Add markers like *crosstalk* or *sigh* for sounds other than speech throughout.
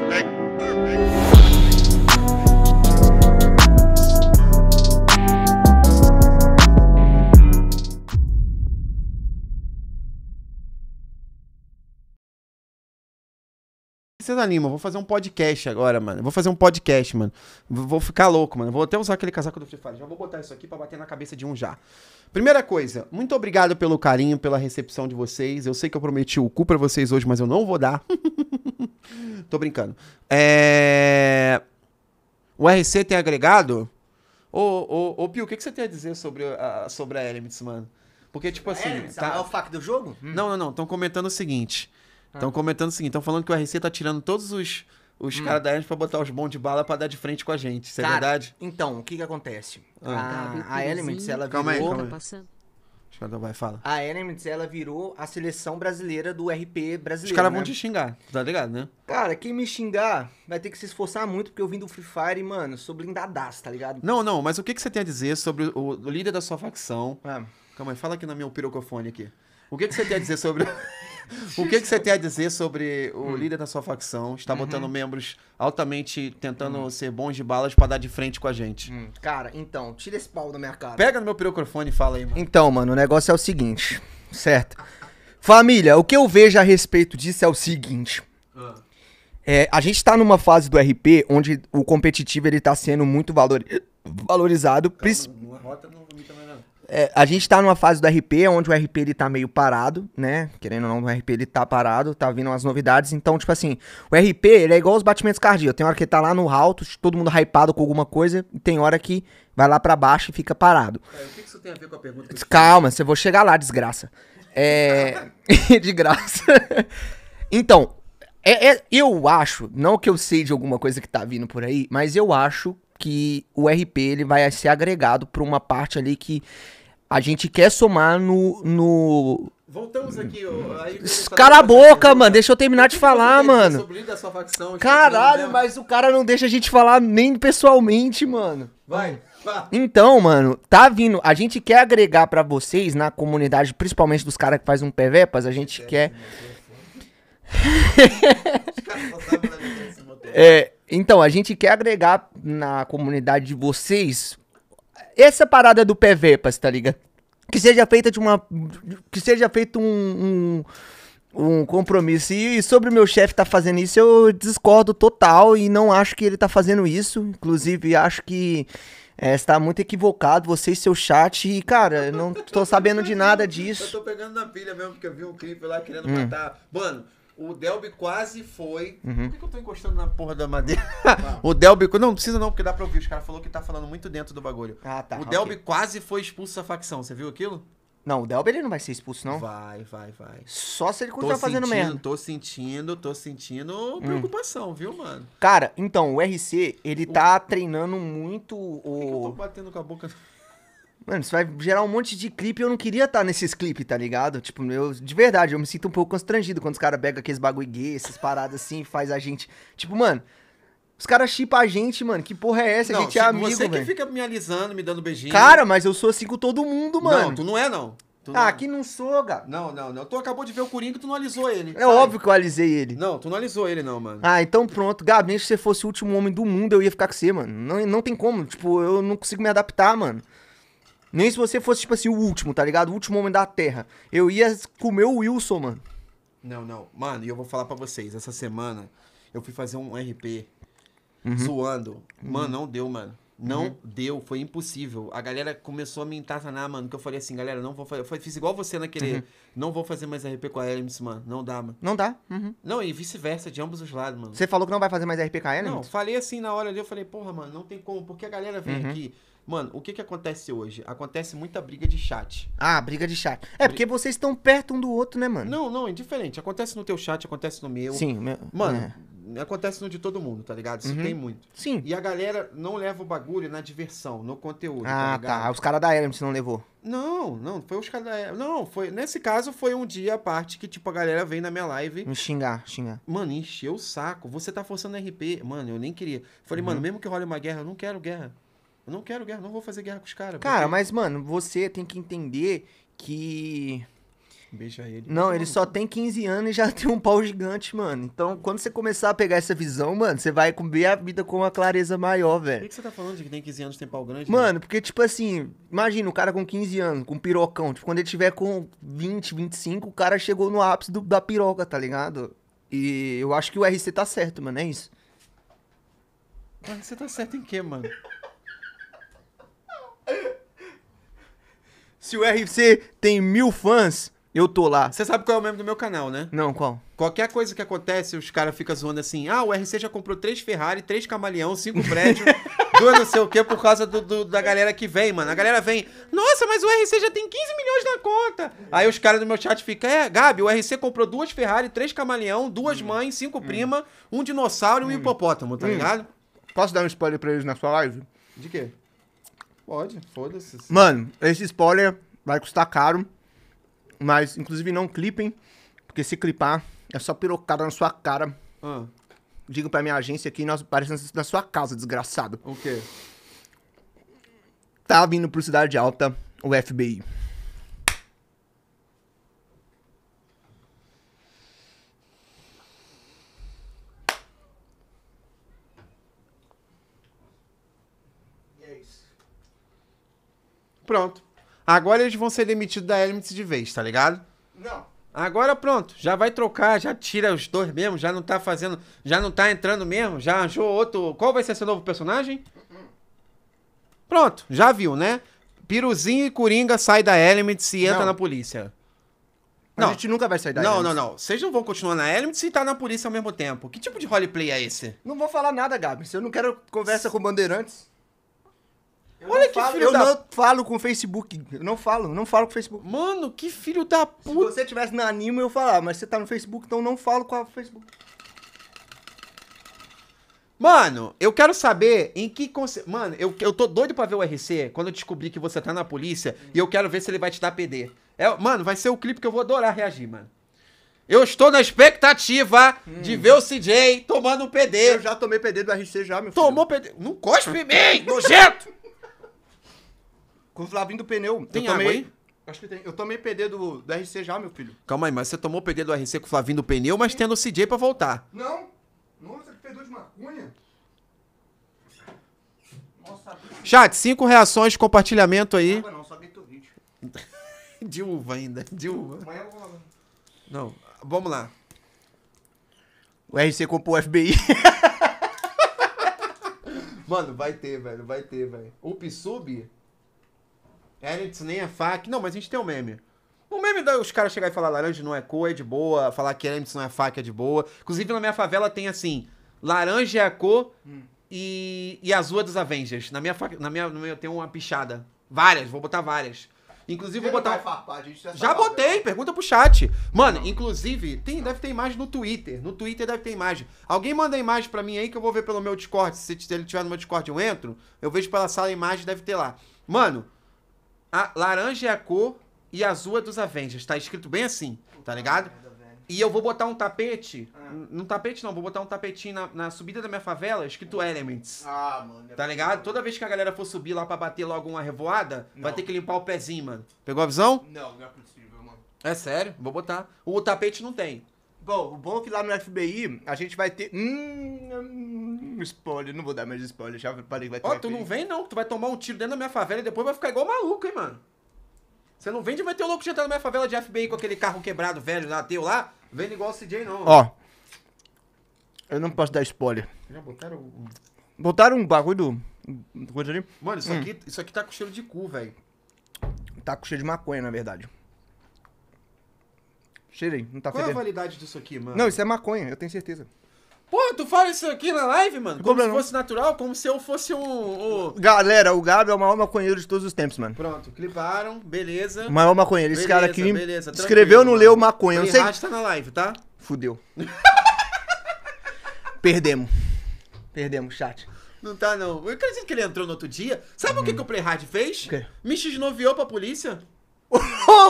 perfect. perfect. vocês animam, vou fazer um podcast agora, mano. Vou fazer um podcast, mano. Vou ficar louco, mano. Vou até usar aquele casaco do Free Fire. Já vou botar isso aqui para bater na cabeça de um já. Primeira coisa, muito obrigado pelo carinho, pela recepção de vocês. Eu sei que eu prometi o cu pra vocês hoje, mas eu não vou dar. *laughs* Tô brincando. É... O RC tem agregado? Ô, ô, ô Pio, o que, que você tem a dizer sobre a, sobre a Elements, mano? Porque, tipo é, assim. É, tá... é o fac do jogo? Não, hum. não, não. Estão comentando o seguinte. Estão ah. comentando o seguinte: estão falando que o RC tá tirando todos os, os hum. caras da Hermes pra botar os bons de bala pra dar de frente com a gente. Isso é verdade? Então, o que que acontece? Ah. A, a Elements, ela calma virou. Aí, calma aí. Os caras vai, fala. A Elements, ela virou a seleção brasileira do RP brasileiro. Os caras né? vão te xingar, tá ligado, né? Cara, quem me xingar vai ter que se esforçar muito, porque eu vim do Free Fire, mano, sou blindadaço, tá ligado? Não, não, mas o que, que você tem a dizer sobre o, o líder da sua facção? Ah. Calma aí, fala aqui na minha pirocofone aqui. O que, que você tem a dizer sobre. *laughs* *laughs* o que, que você tem a dizer sobre o hum. líder da sua facção? Está uhum. botando uhum. membros altamente tentando hum. ser bons de balas para dar de frente com a gente. Hum. Cara, então, tira esse pau da minha cara. Pega no meu microfone e fala aí, mano. Então, mano, o negócio é o seguinte, certo? Família, o que eu vejo a respeito disso é o seguinte. Uh. É, a gente tá numa fase do RP onde o competitivo ele tá sendo muito valor... valorizado. Calma, pris... não, é é, a gente tá numa fase do RP, onde o RP ele tá meio parado, né? Querendo ou não, o RP ele tá parado, tá vindo umas novidades. Então, tipo assim, o RP ele é igual os batimentos cardíacos. Tem hora que ele tá lá no alto, todo mundo hypado com alguma coisa, e tem hora que vai lá para baixo e fica parado. É, o que isso tem a ver com a pergunta? Calma, você vou chegar lá, desgraça. É. *laughs* de graça. então, é, é, eu acho, não que eu sei de alguma coisa que tá vindo por aí, mas eu acho que o RP ele vai ser agregado por uma parte ali que a gente quer somar no. no... Voltamos aqui, ó. Aí, Cala a boca, mano. Deixa eu terminar de falar, é mano. Caralho, é mas o cara não deixa a gente falar nem pessoalmente, mano. Vai. vai. Então, mano, tá vindo. A gente quer agregar para vocês na comunidade, principalmente dos caras que fazem um PVPAS, a gente quer. *laughs* Né? é, então, a gente quer agregar na comunidade de vocês essa parada do PVPAS, tá ligado? Que seja feita de uma. Que seja feito um, um, um compromisso. E, sobre o meu chefe tá fazendo isso, eu discordo total e não acho que ele tá fazendo isso. Inclusive, acho que. É, está muito equivocado, você e seu chat, e cara, eu não tô sabendo de nada disso. Eu tô pegando na pilha mesmo, porque eu vi um clipe lá querendo hum. matar. Mano, o Delby quase foi. Uhum. Por que, que, eu tô encostando na porra da madeira? Ah. *laughs* o Delby. Não, não precisa não, porque dá pra ouvir. Os caras falaram que tá falando muito dentro do bagulho. Ah, tá. O okay. Delby quase foi expulso da facção. Você viu aquilo? Não, o Delby ele não vai ser expulso, não. Vai, vai, vai. Só se ele continuar tô fazendo sentindo, merda. Tô sentindo, tô sentindo hum. preocupação, hum. viu, mano? Cara, então, o RC, ele o... tá treinando muito o. Por que eu tô batendo com a boca. Mano, isso vai gerar um monte de clipe eu não queria estar tá nesses clipes, tá ligado? Tipo, eu, de verdade, eu me sinto um pouco constrangido quando os caras pegam aqueles bagulho gay, essas paradas assim, faz a gente. Tipo, mano, os caras chipam a gente, mano. Que porra é essa? Não, a gente é amigo, Você véio. que fica me alisando, me dando beijinho. Cara, mas eu sou assim com todo mundo, mano. Não, tu não é, não. Tu ah, não... É. que não sou, cara. Não, não, não. Tu acabou de ver o Coringa e tu não alisou ele. É Sai. óbvio que eu alisei ele. Não, tu não alisou ele, não, mano. Ah, então pronto. Gabi, se você fosse o último homem do mundo, eu ia ficar com você, mano. Não, não tem como. Tipo, eu não consigo me adaptar, mano. Nem se você fosse, tipo assim, o último, tá ligado? O último homem da Terra. Eu ia comer o Wilson, mano. Não, não. Mano, e eu vou falar para vocês. Essa semana eu fui fazer um RP uhum. zoando. Uhum. Mano, não deu, mano. Não uhum. deu, foi impossível. A galera começou a me entatanar, mano. Que eu falei assim, galera, não vou fazer. Eu fiz igual você naquele. Né, uhum. Não vou fazer mais RP com a Elements, mano. Não dá, mano. Não dá? Uhum. Não, e vice-versa, de ambos os lados, mano. Você falou que não vai fazer mais RP com a Elements? Não, falei assim na hora ali. Eu falei, porra, mano, não tem como. Porque a galera vem uhum. aqui. Mano, o que que acontece hoje? Acontece muita briga de chat. Ah, briga de chat. É, porque vocês estão perto um do outro, né, mano? Não, não, é diferente. Acontece no teu chat, acontece no meu. Sim, meu... Mano, é. acontece no de todo mundo, tá ligado? Isso uhum. tem muito. Sim. E a galera não leva o bagulho na diversão, no conteúdo, tá Ah, tá. tá. Os caras da Hermes não levou. Não, não, foi os caras da Hermes. Não, foi... Nesse caso, foi um dia a parte que, tipo, a galera vem na minha live... Me xingar, xingar. Mano, encheu o saco. Você tá forçando RP. Mano, eu nem queria. Falei, uhum. mano, mesmo que role uma guerra, eu não quero guerra. Eu não quero guerra, não vou fazer guerra com os caras. Cara, porque... mas, mano, você tem que entender que. Beija ele. Não, ele só tem 15 anos e já *laughs* tem um pau gigante, mano. Então, quando você começar a pegar essa visão, mano, você vai ver a vida com uma clareza maior, velho. Por que, você tá falando de que tem 15 anos e tem pau grande? Mano, né? porque, tipo assim, imagina o cara com 15 anos, com pirocão. Tipo, quando ele tiver com 20, 25, o cara chegou no ápice do, da piroca, tá ligado? E eu acho que o RC tá certo, mano, é isso. O RC tá certo em quê, mano? Se o RC tem mil fãs, eu tô lá. Você sabe qual é o membro do meu canal, né? Não, qual? Qualquer coisa que acontece, os caras ficam zoando assim: ah, o RC já comprou três Ferrari, três camaleão, cinco prédios, duas *laughs* não sei o quê, por causa do, do, da galera que vem, mano. A galera vem, nossa, mas o RC já tem 15 milhões na conta. Aí os caras do meu chat ficam: é, Gabi, o RC comprou duas Ferrari, três camaleão, duas hum. mães, cinco hum. prima, um dinossauro e um hum. hipopótamo, tá hum. ligado? Posso dar um spoiler pra eles na sua live? De quê? Pode, foda-se. Mano, esse spoiler vai custar caro. Mas, inclusive, não clipem. Porque se clipar, é só pirocada na sua cara. Ah. Diga pra minha agência aqui, nós parecemos na sua casa, desgraçado. O quê? Tá vindo pro Cidade Alta o FBI. Pronto. Agora eles vão ser demitidos da Elements de vez, tá ligado? Não. Agora pronto, já vai trocar, já tira os dois mesmo, já não tá fazendo, já não tá entrando mesmo, já achou outro. Qual vai ser seu novo personagem? Pronto, já viu, né? Piruzinho e Coringa sai da Elements e entra Não. na polícia. Não. A gente nunca vai sair daí. Não, não, não. Vocês não vão continuar na Elements e tá na polícia ao mesmo tempo. Que tipo de roleplay é esse? Não vou falar nada, Gabi. Se eu não quero conversa com bandeirantes. Eu Olha que falo, filho eu da... Eu não falo com o Facebook. Eu não falo, não falo com o Facebook. Mano, que filho da puta. Se você tivesse na Anima, eu falava. Mas você tá no Facebook, então não falo com o Facebook. Mano, eu quero saber em que... Conce... Mano, eu, eu tô doido pra ver o RC quando eu descobrir que você tá na polícia. Hum. E eu quero ver se ele vai te dar PD. É, mano, vai ser o clipe que eu vou adorar reagir, mano. Eu estou na expectativa hum. de ver o CJ tomando um PD. Eu já tomei PD do RC já, meu filho. Tomou PD. Não cospe em mim, nojento! com o Flavinho do pneu. Tem eu tomei... água aí? Acho que tem. Eu tomei PD do, do RC já, meu filho. Calma aí, mas você tomou PD do RC com o Flavinho do pneu, mas tendo o CJ pra voltar. Não! Nossa, que fedor de maconha! Nossa, Chat, cinco reações, compartilhamento aí. Não, não, só *laughs* de uva ainda, de uva. Não, vamos lá. O RC comprou o FBI. *laughs* Mano, vai ter, velho, vai ter, velho. Up sub. Edits nem é fac. Não, mas a gente tem um meme. O meme da os caras chegar e falar laranja não é cor, é de boa. Falar que Edits não é faca, é de boa. Inclusive, na minha favela tem assim, laranja é a cor hum. e, e azul é dos Avengers. Na minha, na minha, no meu, tem uma pichada. Várias, vou botar várias. Inclusive, vou botar. Farpar, tá já, já botei, né? pergunta pro chat. Mano, não. inclusive, tem, deve ter imagem no Twitter. No Twitter deve ter imagem. Alguém manda a imagem pra mim aí que eu vou ver pelo meu Discord. Se ele tiver no meu Discord, eu entro. Eu vejo pela sala a imagem, deve ter lá. Mano, a laranja é a cor e azul é dos Avengers. Tá escrito bem assim, tá ah, ligado? E eu vou botar um tapete. Ah. Não tapete não, vou botar um tapetinho na, na, subida da minha favela, escrito Elements. Ah, mano. É tá ligado? Toda vez que a galera for subir lá pra bater logo uma revoada, não. vai ter que limpar o pezinho, mano. Pegou a visão? Não, não é possível, mano. É sério, vou botar. O tapete não tem. Bom, o bom é que lá no FBI a gente vai ter. Hum, hum. Spoiler, não vou dar mais spoiler, já falei que vai ter. Ó, oh, tu não vem não, tu vai tomar um tiro dentro da minha favela e depois vai ficar igual maluco, hein, mano. Você não vende, vai ter um louco de na minha favela de FBI com aquele carro quebrado velho lá, teu lá, vendo igual o CJ não. Ó. Eu não posso dar spoiler. Já botaram o. Botaram um bagulho do. Coisa ali. Mano, isso, hum. aqui, isso aqui tá com cheiro de cu, velho. Tá com cheiro de maconha, na verdade. Cheirei, não tá Qual é fedendo. Qual a validade disso aqui, mano? Não, isso é maconha, eu tenho certeza. Pô, tu fala isso aqui na live, mano? Como se fosse natural, como se eu fosse um, um... Galera, o Gabi é o maior maconheiro de todos os tempos, mano. Pronto, cliparam, beleza. O maior maconheiro. Esse beleza, cara aqui beleza, escreveu, não leu maconha. Não sei... tá na live, tá? Fudeu. *laughs* Perdemos. Perdemos, chat. Não tá, não. Eu acredito que ele entrou no outro dia. Sabe uhum. o que, uhum. que o Playhard fez? O quê? Me xisnoviou pra polícia. *laughs*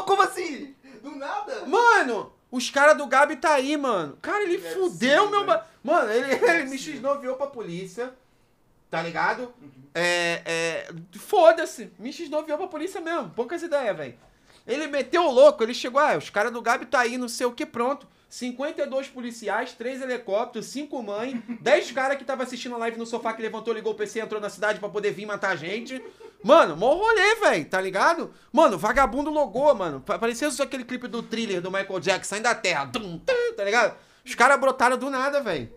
Como assim? Do nada? Mano, os caras do Gabi tá aí, mano. Cara, ele é fudeu meu. Mano, mano ele, é ele me xnoviou pra polícia. Tá ligado? Uhum. É. é Foda-se. Me xnoviou pra polícia mesmo. Poucas ideias, velho. Ele meteu o louco, ele chegou, ah, os caras do Gabi tá aí, não sei o que, pronto. 52 policiais, 3 helicópteros, 5 mães, 10 caras que estavam assistindo a live no sofá que levantou, ligou o PC, entrou na cidade para poder vir matar a gente. Mano, mó rolê, velho, tá ligado? Mano, vagabundo logou, mano. Parecia só aquele clipe do thriller do Michael Jackson, saindo da terra. Dum, tum, tá ligado? Os caras brotaram do nada, velho.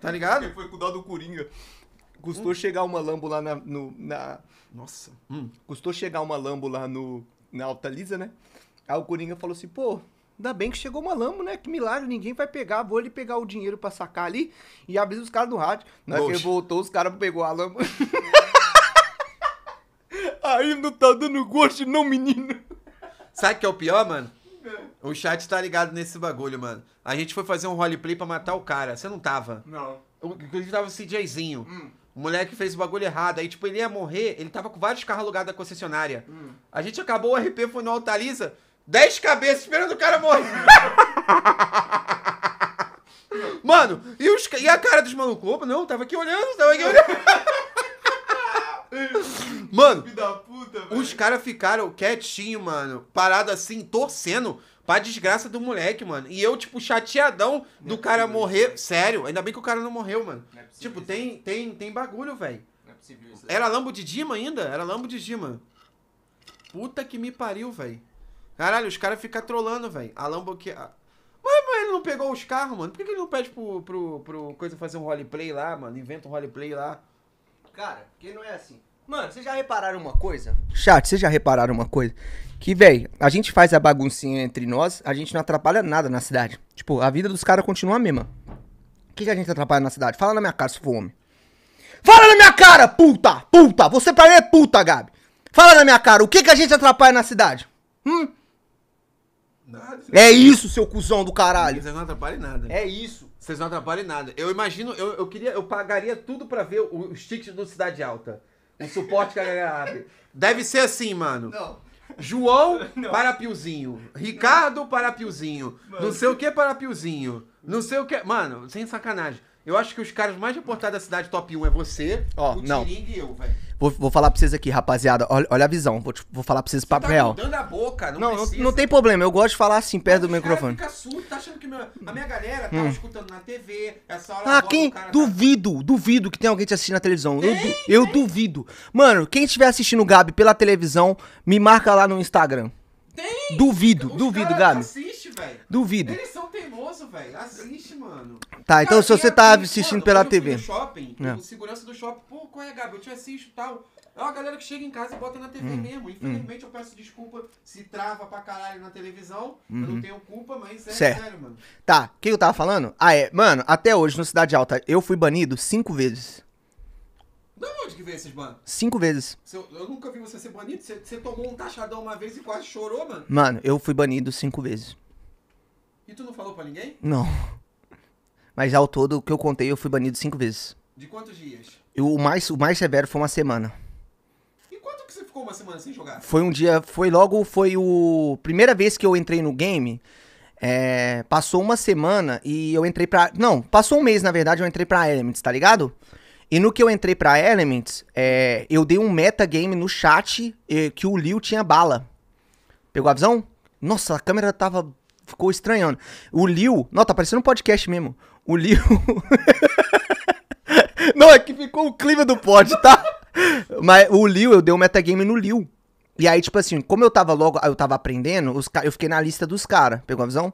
Tá ligado? foi com o dó do Coringa. Custou hum. chegar uma lambo lá na. No, na... Nossa. Hum. Custou chegar uma lambo lá no. Na Alta Lisa, né? Aí o Coringa falou assim, pô, Ainda bem que chegou Malambo, né? Que milagre, ninguém vai pegar. Vou ele pegar o dinheiro pra sacar ali e abrir os caras do rádio. Na né? que voltou, os caras pegou a lama. *laughs* Aí não tá dando gosto, não, menino. Sabe o que é o pior, mano? É. O chat tá ligado nesse bagulho, mano. A gente foi fazer um roleplay pra matar o cara. Você não tava? Não. Inclusive tava o CJzinho. Hum. O moleque fez o bagulho errado. Aí, tipo, ele ia morrer, ele tava com vários carros alugados da concessionária. Hum. A gente acabou o RP, foi no Altaliza. 10 cabeças esperando o cara morrer. *laughs* Mano, e, os, e a cara dos malucos? Opa, não, tava aqui olhando, tava aqui olhando. *laughs* mano, puta, os caras ficaram quietinho, mano, parado assim, torcendo pra desgraça do moleque, mano. E eu, tipo, chateadão não do é cara morrer. Né? Sério, ainda bem que o cara não morreu, mano. Não é tipo, tem, tem, tem bagulho, velho. É era né? lambo de Dima ainda? Era lambo de Dima. Puta que me pariu, velho. Caralho, os caras ficam trolando, velho. A Lamborghini. Ah. Mas, mas ele não pegou os carros, mano. Por que, que ele não pede pro, pro, pro coisa fazer um roleplay lá, mano? Inventa um roleplay lá. Cara, porque não é assim. Mano, vocês já repararam uma coisa? Chat, vocês já repararam uma coisa? Que, velho, a gente faz a baguncinha entre nós, a gente não atrapalha nada na cidade. Tipo, a vida dos caras continua a mesma. O que, que a gente atrapalha na cidade? Fala na minha cara se for homem. Fala na minha cara, puta! Puta! Você pra mim é puta, Gabi. Fala na minha cara, o que, que a gente atrapalha na cidade? Hum? Nada, é isso, seu cuzão do caralho. Vocês não atrapalham nada. É isso. Vocês não atrapalham nada. Eu imagino, eu, eu queria, eu pagaria tudo pra ver os stick do Cidade Alta. O suporte que a galera abre. Deve ser assim, mano. Não. João *laughs* não. para Piozinho. Ricardo não. para Piozinho. Mano. Não sei o que para Piozinho. Não sei o que. Mano, sem sacanagem. Eu acho que os caras mais reportados da cidade top 1 é você, Oh, o não. Tiringa e eu, velho. Vou, vou falar pra vocês aqui, rapaziada. Olha, olha a visão. Vou, vou falar pra vocês Você papo tá real. mudando a boca, não, Não, precisa. não tem problema. Eu gosto de falar assim, perto do microfone. cara microfone. Fica surdo, tá achando que meu- a minha galera tá hum. escutando na TV, essa hora Ah, quem? tá- Duvido, duvido que tem alguém te assistindo na televisão. Eu, eu duvido. Mano, quem estiver assistindo o Gabi pela televisão, me marca lá no Instagram. Tem! Duvido, Os duvido, Gabi. Assiste, velho. Duvido. Eles são teimosos, velho. Assiste, mano. Tá, então cara, então se você tá é assistindo pela TV. No shopping, é. segurança do shopping, pô, qual é, Gabi? Eu te assisto e tal. É uma galera que chega em casa e bota na TV hum. mesmo. Hum. Infelizmente, hum. eu peço desculpa se trava pra caralho na televisão. Eu não uhum. tenho culpa, mas é certo. sério, mano. Tá, o que eu tava falando? Ah, é. Mano, até hoje no Cidade Alta, eu fui banido cinco vezes. Da onde que veio esses banos? Cinco vezes. Eu, nunca vi você ser banido. Você, tomou um taxadão uma vez e quase chorou, mano? Mano, eu fui banido cinco vezes. E tu não falou pra ninguém? Não. *laughs* Mas ao todo, o que eu contei, eu fui banido cinco vezes. De quantos dias? Eu, o, mais, o mais severo foi uma semana. E quanto que você ficou uma semana sem jogar? Foi um dia, foi logo, foi o... Primeira vez que eu entrei no game, é, passou uma semana e eu entrei pra... Não, passou um mês, na verdade, eu entrei pra Elements, tá ligado? E no que eu entrei pra Elements, é, eu dei um metagame no chat eh, que o Liu tinha bala. Pegou a visão? Nossa, a câmera tava. Ficou estranhando. O Liu. Nossa, tá parecendo um podcast mesmo. O Liu. *laughs* Não, é que ficou o clima do pod, tá? Mas o Liu, eu dei um metagame no Liu. E aí, tipo assim, como eu tava logo. Eu tava aprendendo, os, eu fiquei na lista dos caras. Pegou a visão?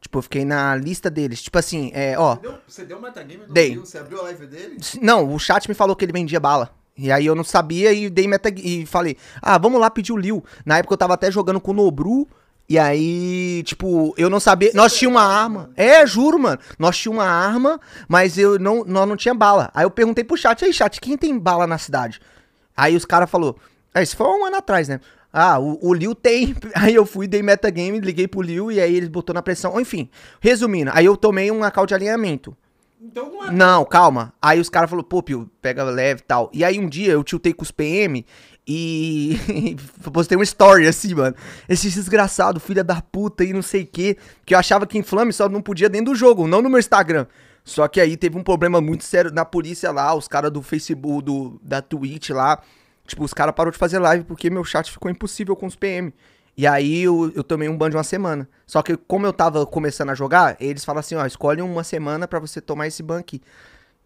Tipo, eu fiquei na lista deles. Tipo assim, é, ó. Você deu, você deu metagame no dei. Rio? Você abriu a live dele? Não, o chat me falou que ele vendia bala. E aí eu não sabia e dei meta e falei, ah, vamos lá pedir o Liu. Na época eu tava até jogando com o Nobru. E aí, tipo, eu não sabia. Você nós tinha uma arma. Mano. É, juro, mano. Nós tinha uma arma, mas eu não, nós não tinha bala. Aí eu perguntei pro chat, aí, chat, quem tem bala na cidade? Aí os caras falou, é, isso foi um ano atrás, né? Ah, o, o Liu tem. *laughs* Aí eu fui, dei metagame, liguei pro Liu e aí ele botou na pressão. Enfim, resumindo, aí eu tomei um knockout de alinhamento. Então não é. Não, calma. Aí os caras falaram, pô, Pio, pega leve e tal. E aí um dia eu tiltei com os PM e *laughs* postei uma story assim, mano. Esse desgraçado, filha da puta e não sei o quê. Que eu achava que inflame só não podia dentro do jogo, não no meu Instagram. Só que aí teve um problema muito sério na polícia lá, os caras do Facebook, do, da Twitch lá, Tipo, os caras parou de fazer live porque meu chat ficou impossível com os PM. E aí eu, eu tomei um ban de uma semana. Só que como eu tava começando a jogar, eles falam assim, ó, escolhe uma semana para você tomar esse ban aqui.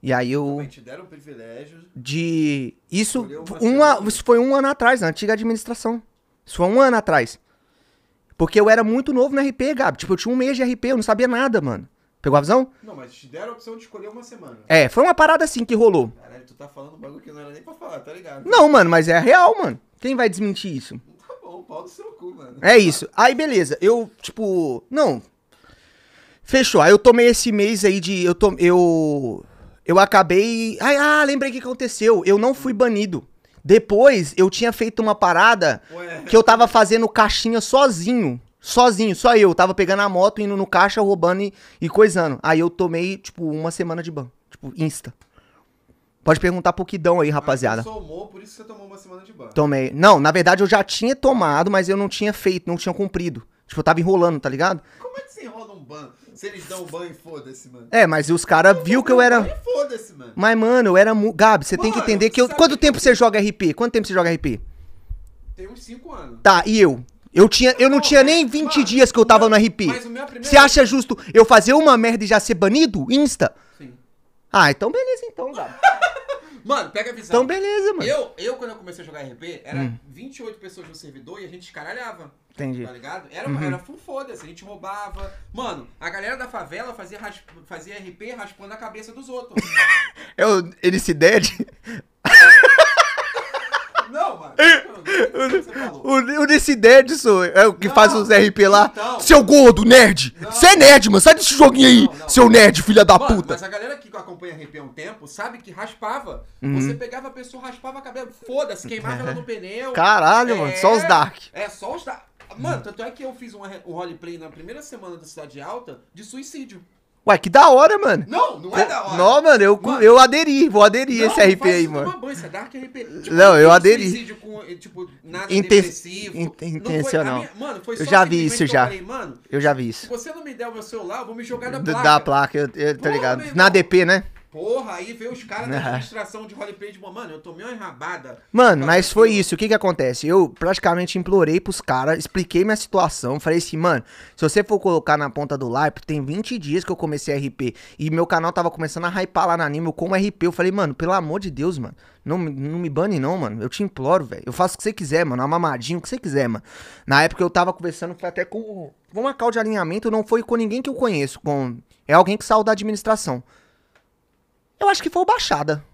E aí eu... Também te deram privilégios... De... Isso, uma, uma isso foi um ano atrás, na antiga administração. Isso foi um ano atrás. Porque eu era muito novo no RP, Gabi. Tipo, eu tinha um mês de RP, eu não sabia nada, mano. Pegou a visão? Não, mas te deram a opção de escolher uma semana. É, foi uma parada assim que rolou. Caralho, tu tá falando um bagulho que não era nem pra falar, tá ligado? Não, mano, mas é real, mano. Quem vai desmentir isso? Tá bom, pau do seu cu, mano. É isso. Aí, beleza. Eu, tipo, não. Fechou. Aí eu tomei esse mês aí de. Eu, tomei. eu... eu acabei. Ai, ah, lembrei o que aconteceu. Eu não fui banido. Depois eu tinha feito uma parada Ué. que eu tava fazendo caixinha sozinho sozinho, só eu. Tava pegando a moto, indo no caixa, roubando e, e coisando. Aí eu tomei, tipo, uma semana de ban. Tipo, insta. Pode perguntar pro Kidão aí, ah, rapaziada. Você tomou, por isso que você tomou uma semana de ban. Tomei. Não, na verdade eu já tinha tomado, mas eu não tinha feito, não tinha cumprido. Tipo, eu tava enrolando, tá ligado? Como é que você enrola um ban? Se eles dão ban e foda-se, mano. É, mas os caras viu que eu era. E foda-se, mano. Mas, mano, eu era. Mu... Gabi, você tem que entender que eu. Quanto tempo você joga RP? Quanto tempo você joga RP? Tem uns 5 anos. Tá, e eu? Eu, tinha, eu não, tinha nem 20 mano, dias que eu tava meu, no é RP. Você acha justo eu fazer uma merda e já ser banido? Insta? Sim. Ah, então beleza então, Gabo. *laughs* mano, pega a visão. Então beleza, mano. Eu, eu quando eu comecei a jogar RP, era hum. 28 pessoas no servidor e a gente escaralhava. Entendi. Tá ligado? Era, uhum. era full foda-se, a gente roubava. Mano, a galera da favela fazia, rasp... fazia RP raspando a cabeça dos outros. *laughs* é o NCDED? É, não, mano. É. O, o, o desse nerd, é o que não, faz os RP lá. Então, seu gordo, nerd! Você é nerd, mano. Sai desse joguinho aí, não, não, seu nerd, filha da mano, puta. Mas a galera que acompanha RP há um tempo sabe que raspava. Uhum. Você pegava a pessoa, raspava a cabeça, foda-se, queimava é. ela no pneu. Caralho, é, mano. Só os é, Dark. É, só os Dark. Mano, tanto é que eu fiz um, um roleplay na primeira semana da Cidade Alta de suicídio. Ué, que da hora, mano. Não, não é da hora. Não, mano, eu, mano, eu aderi, vou aderir não, esse RP aí, mano. Banho, isso é dark RP. Tipo, não, eu aderi. Com, tipo, nada Inten depressivo. Intencional. Foi, minha, mano, foi eu já vi isso já. Eu, falei, mano, eu já vi isso. Se você não me der o meu celular, eu vou me jogar na placa. Da placa, eu, eu, tá ligado? Na DP, né? Porra, aí veio os caras da *laughs* né? administração de roleplay de mano, eu tomei uma enrabada. Mano, mas foi isso. O que que acontece? Eu praticamente implorei pros caras, expliquei minha situação, falei assim, mano, se você for colocar na ponta do like, tem 20 dias que eu comecei RP e meu canal tava começando a hypar lá na anime, eu como RP. Eu falei, mano, pelo amor de Deus, mano, não, não me bane não, mano. Eu te imploro, velho. Eu faço o que você quiser, mano, é mamadinha, o que você quiser, mano. Na época eu tava conversando até com uma cal de alinhamento, não foi com ninguém que eu conheço, com é alguém que saiu da administração. Eu acho que foi o Baixada.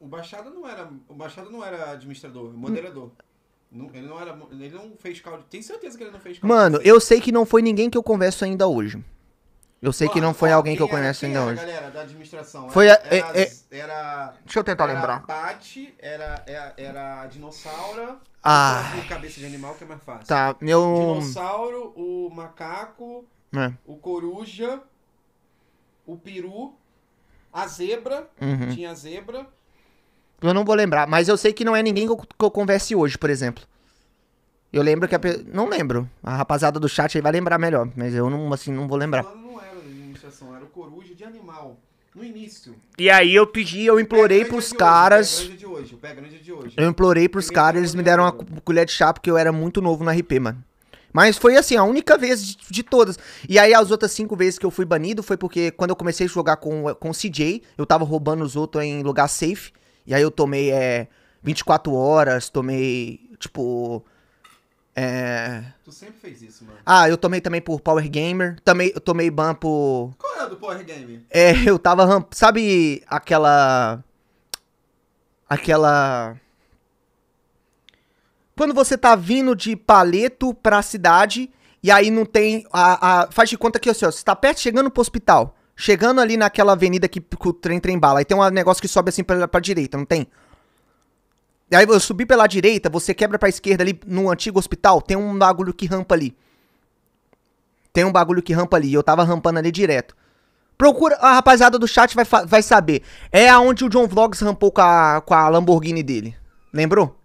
O Baixada não era, o Baixada não era administrador, é moderador. Não, ele, não era, ele não fez caldo. Tem certeza que ele não fez caldo. Mano, eu sei que não foi ninguém que eu converso ainda hoje. Eu sei que não foi alguém que eu conheço ainda hoje. galera da administração? Foi a- era, é-, é- era- Deixa eu tentar era lembrar. Pati, era, era, é, era a dinossauro. Ah. o Cabeça de animal que é mais fácil. Tá, O meu. dinossauro, o macaco, É. o coruja, o peru a zebra, uhum. tinha a zebra. Eu não vou lembrar, mas eu sei que não é ninguém que eu, que eu converse hoje, por exemplo. Eu lembro que a pe... Não lembro. A rapaziada do chat aí vai lembrar melhor, mas eu não, assim, não vou lembrar. Não era era o coruja de animal. No início. E aí eu pedi, eu implorei pros é caras. É hoje, é hoje, eu implorei pros caras, eles me deram uma colher de chá porque eu era muito novo no RP, mano. Mas foi assim, a única vez de, de, todas. E aí as outras cinco vezes que eu fui banido foi porque quando eu comecei a jogar com, com o CJ, eu tava roubando os outros em lugar safe. E aí eu tomei é, 24 horas, tomei, tipo. É. Tu sempre fez isso, mano. Ah, eu tomei também por Power Gamer. Também, eu tomei ban por. Qual é do Power Gamer? É, *laughs* eu tava. Sabe aquela. Aquela. Quando você tá vindo de Paleto pra cidade e aí não tem a, a faz de conta que assim, ó, você tá perto chegando pro hospital, chegando ali naquela avenida que, que o trem trem bala, aí tem um negócio que sobe assim pra, pra direita, não tem? E aí eu subi pela direita, você quebra pra esquerda ali no antigo hospital, tem um bagulho que rampa ali. Tem um bagulho que rampa ali, eu tava rampando ali direto. Procura, a rapaziada do chat vai, vai saber. É aonde o John Vlogs rampou com a, com a Lamborghini dele. Lembrou?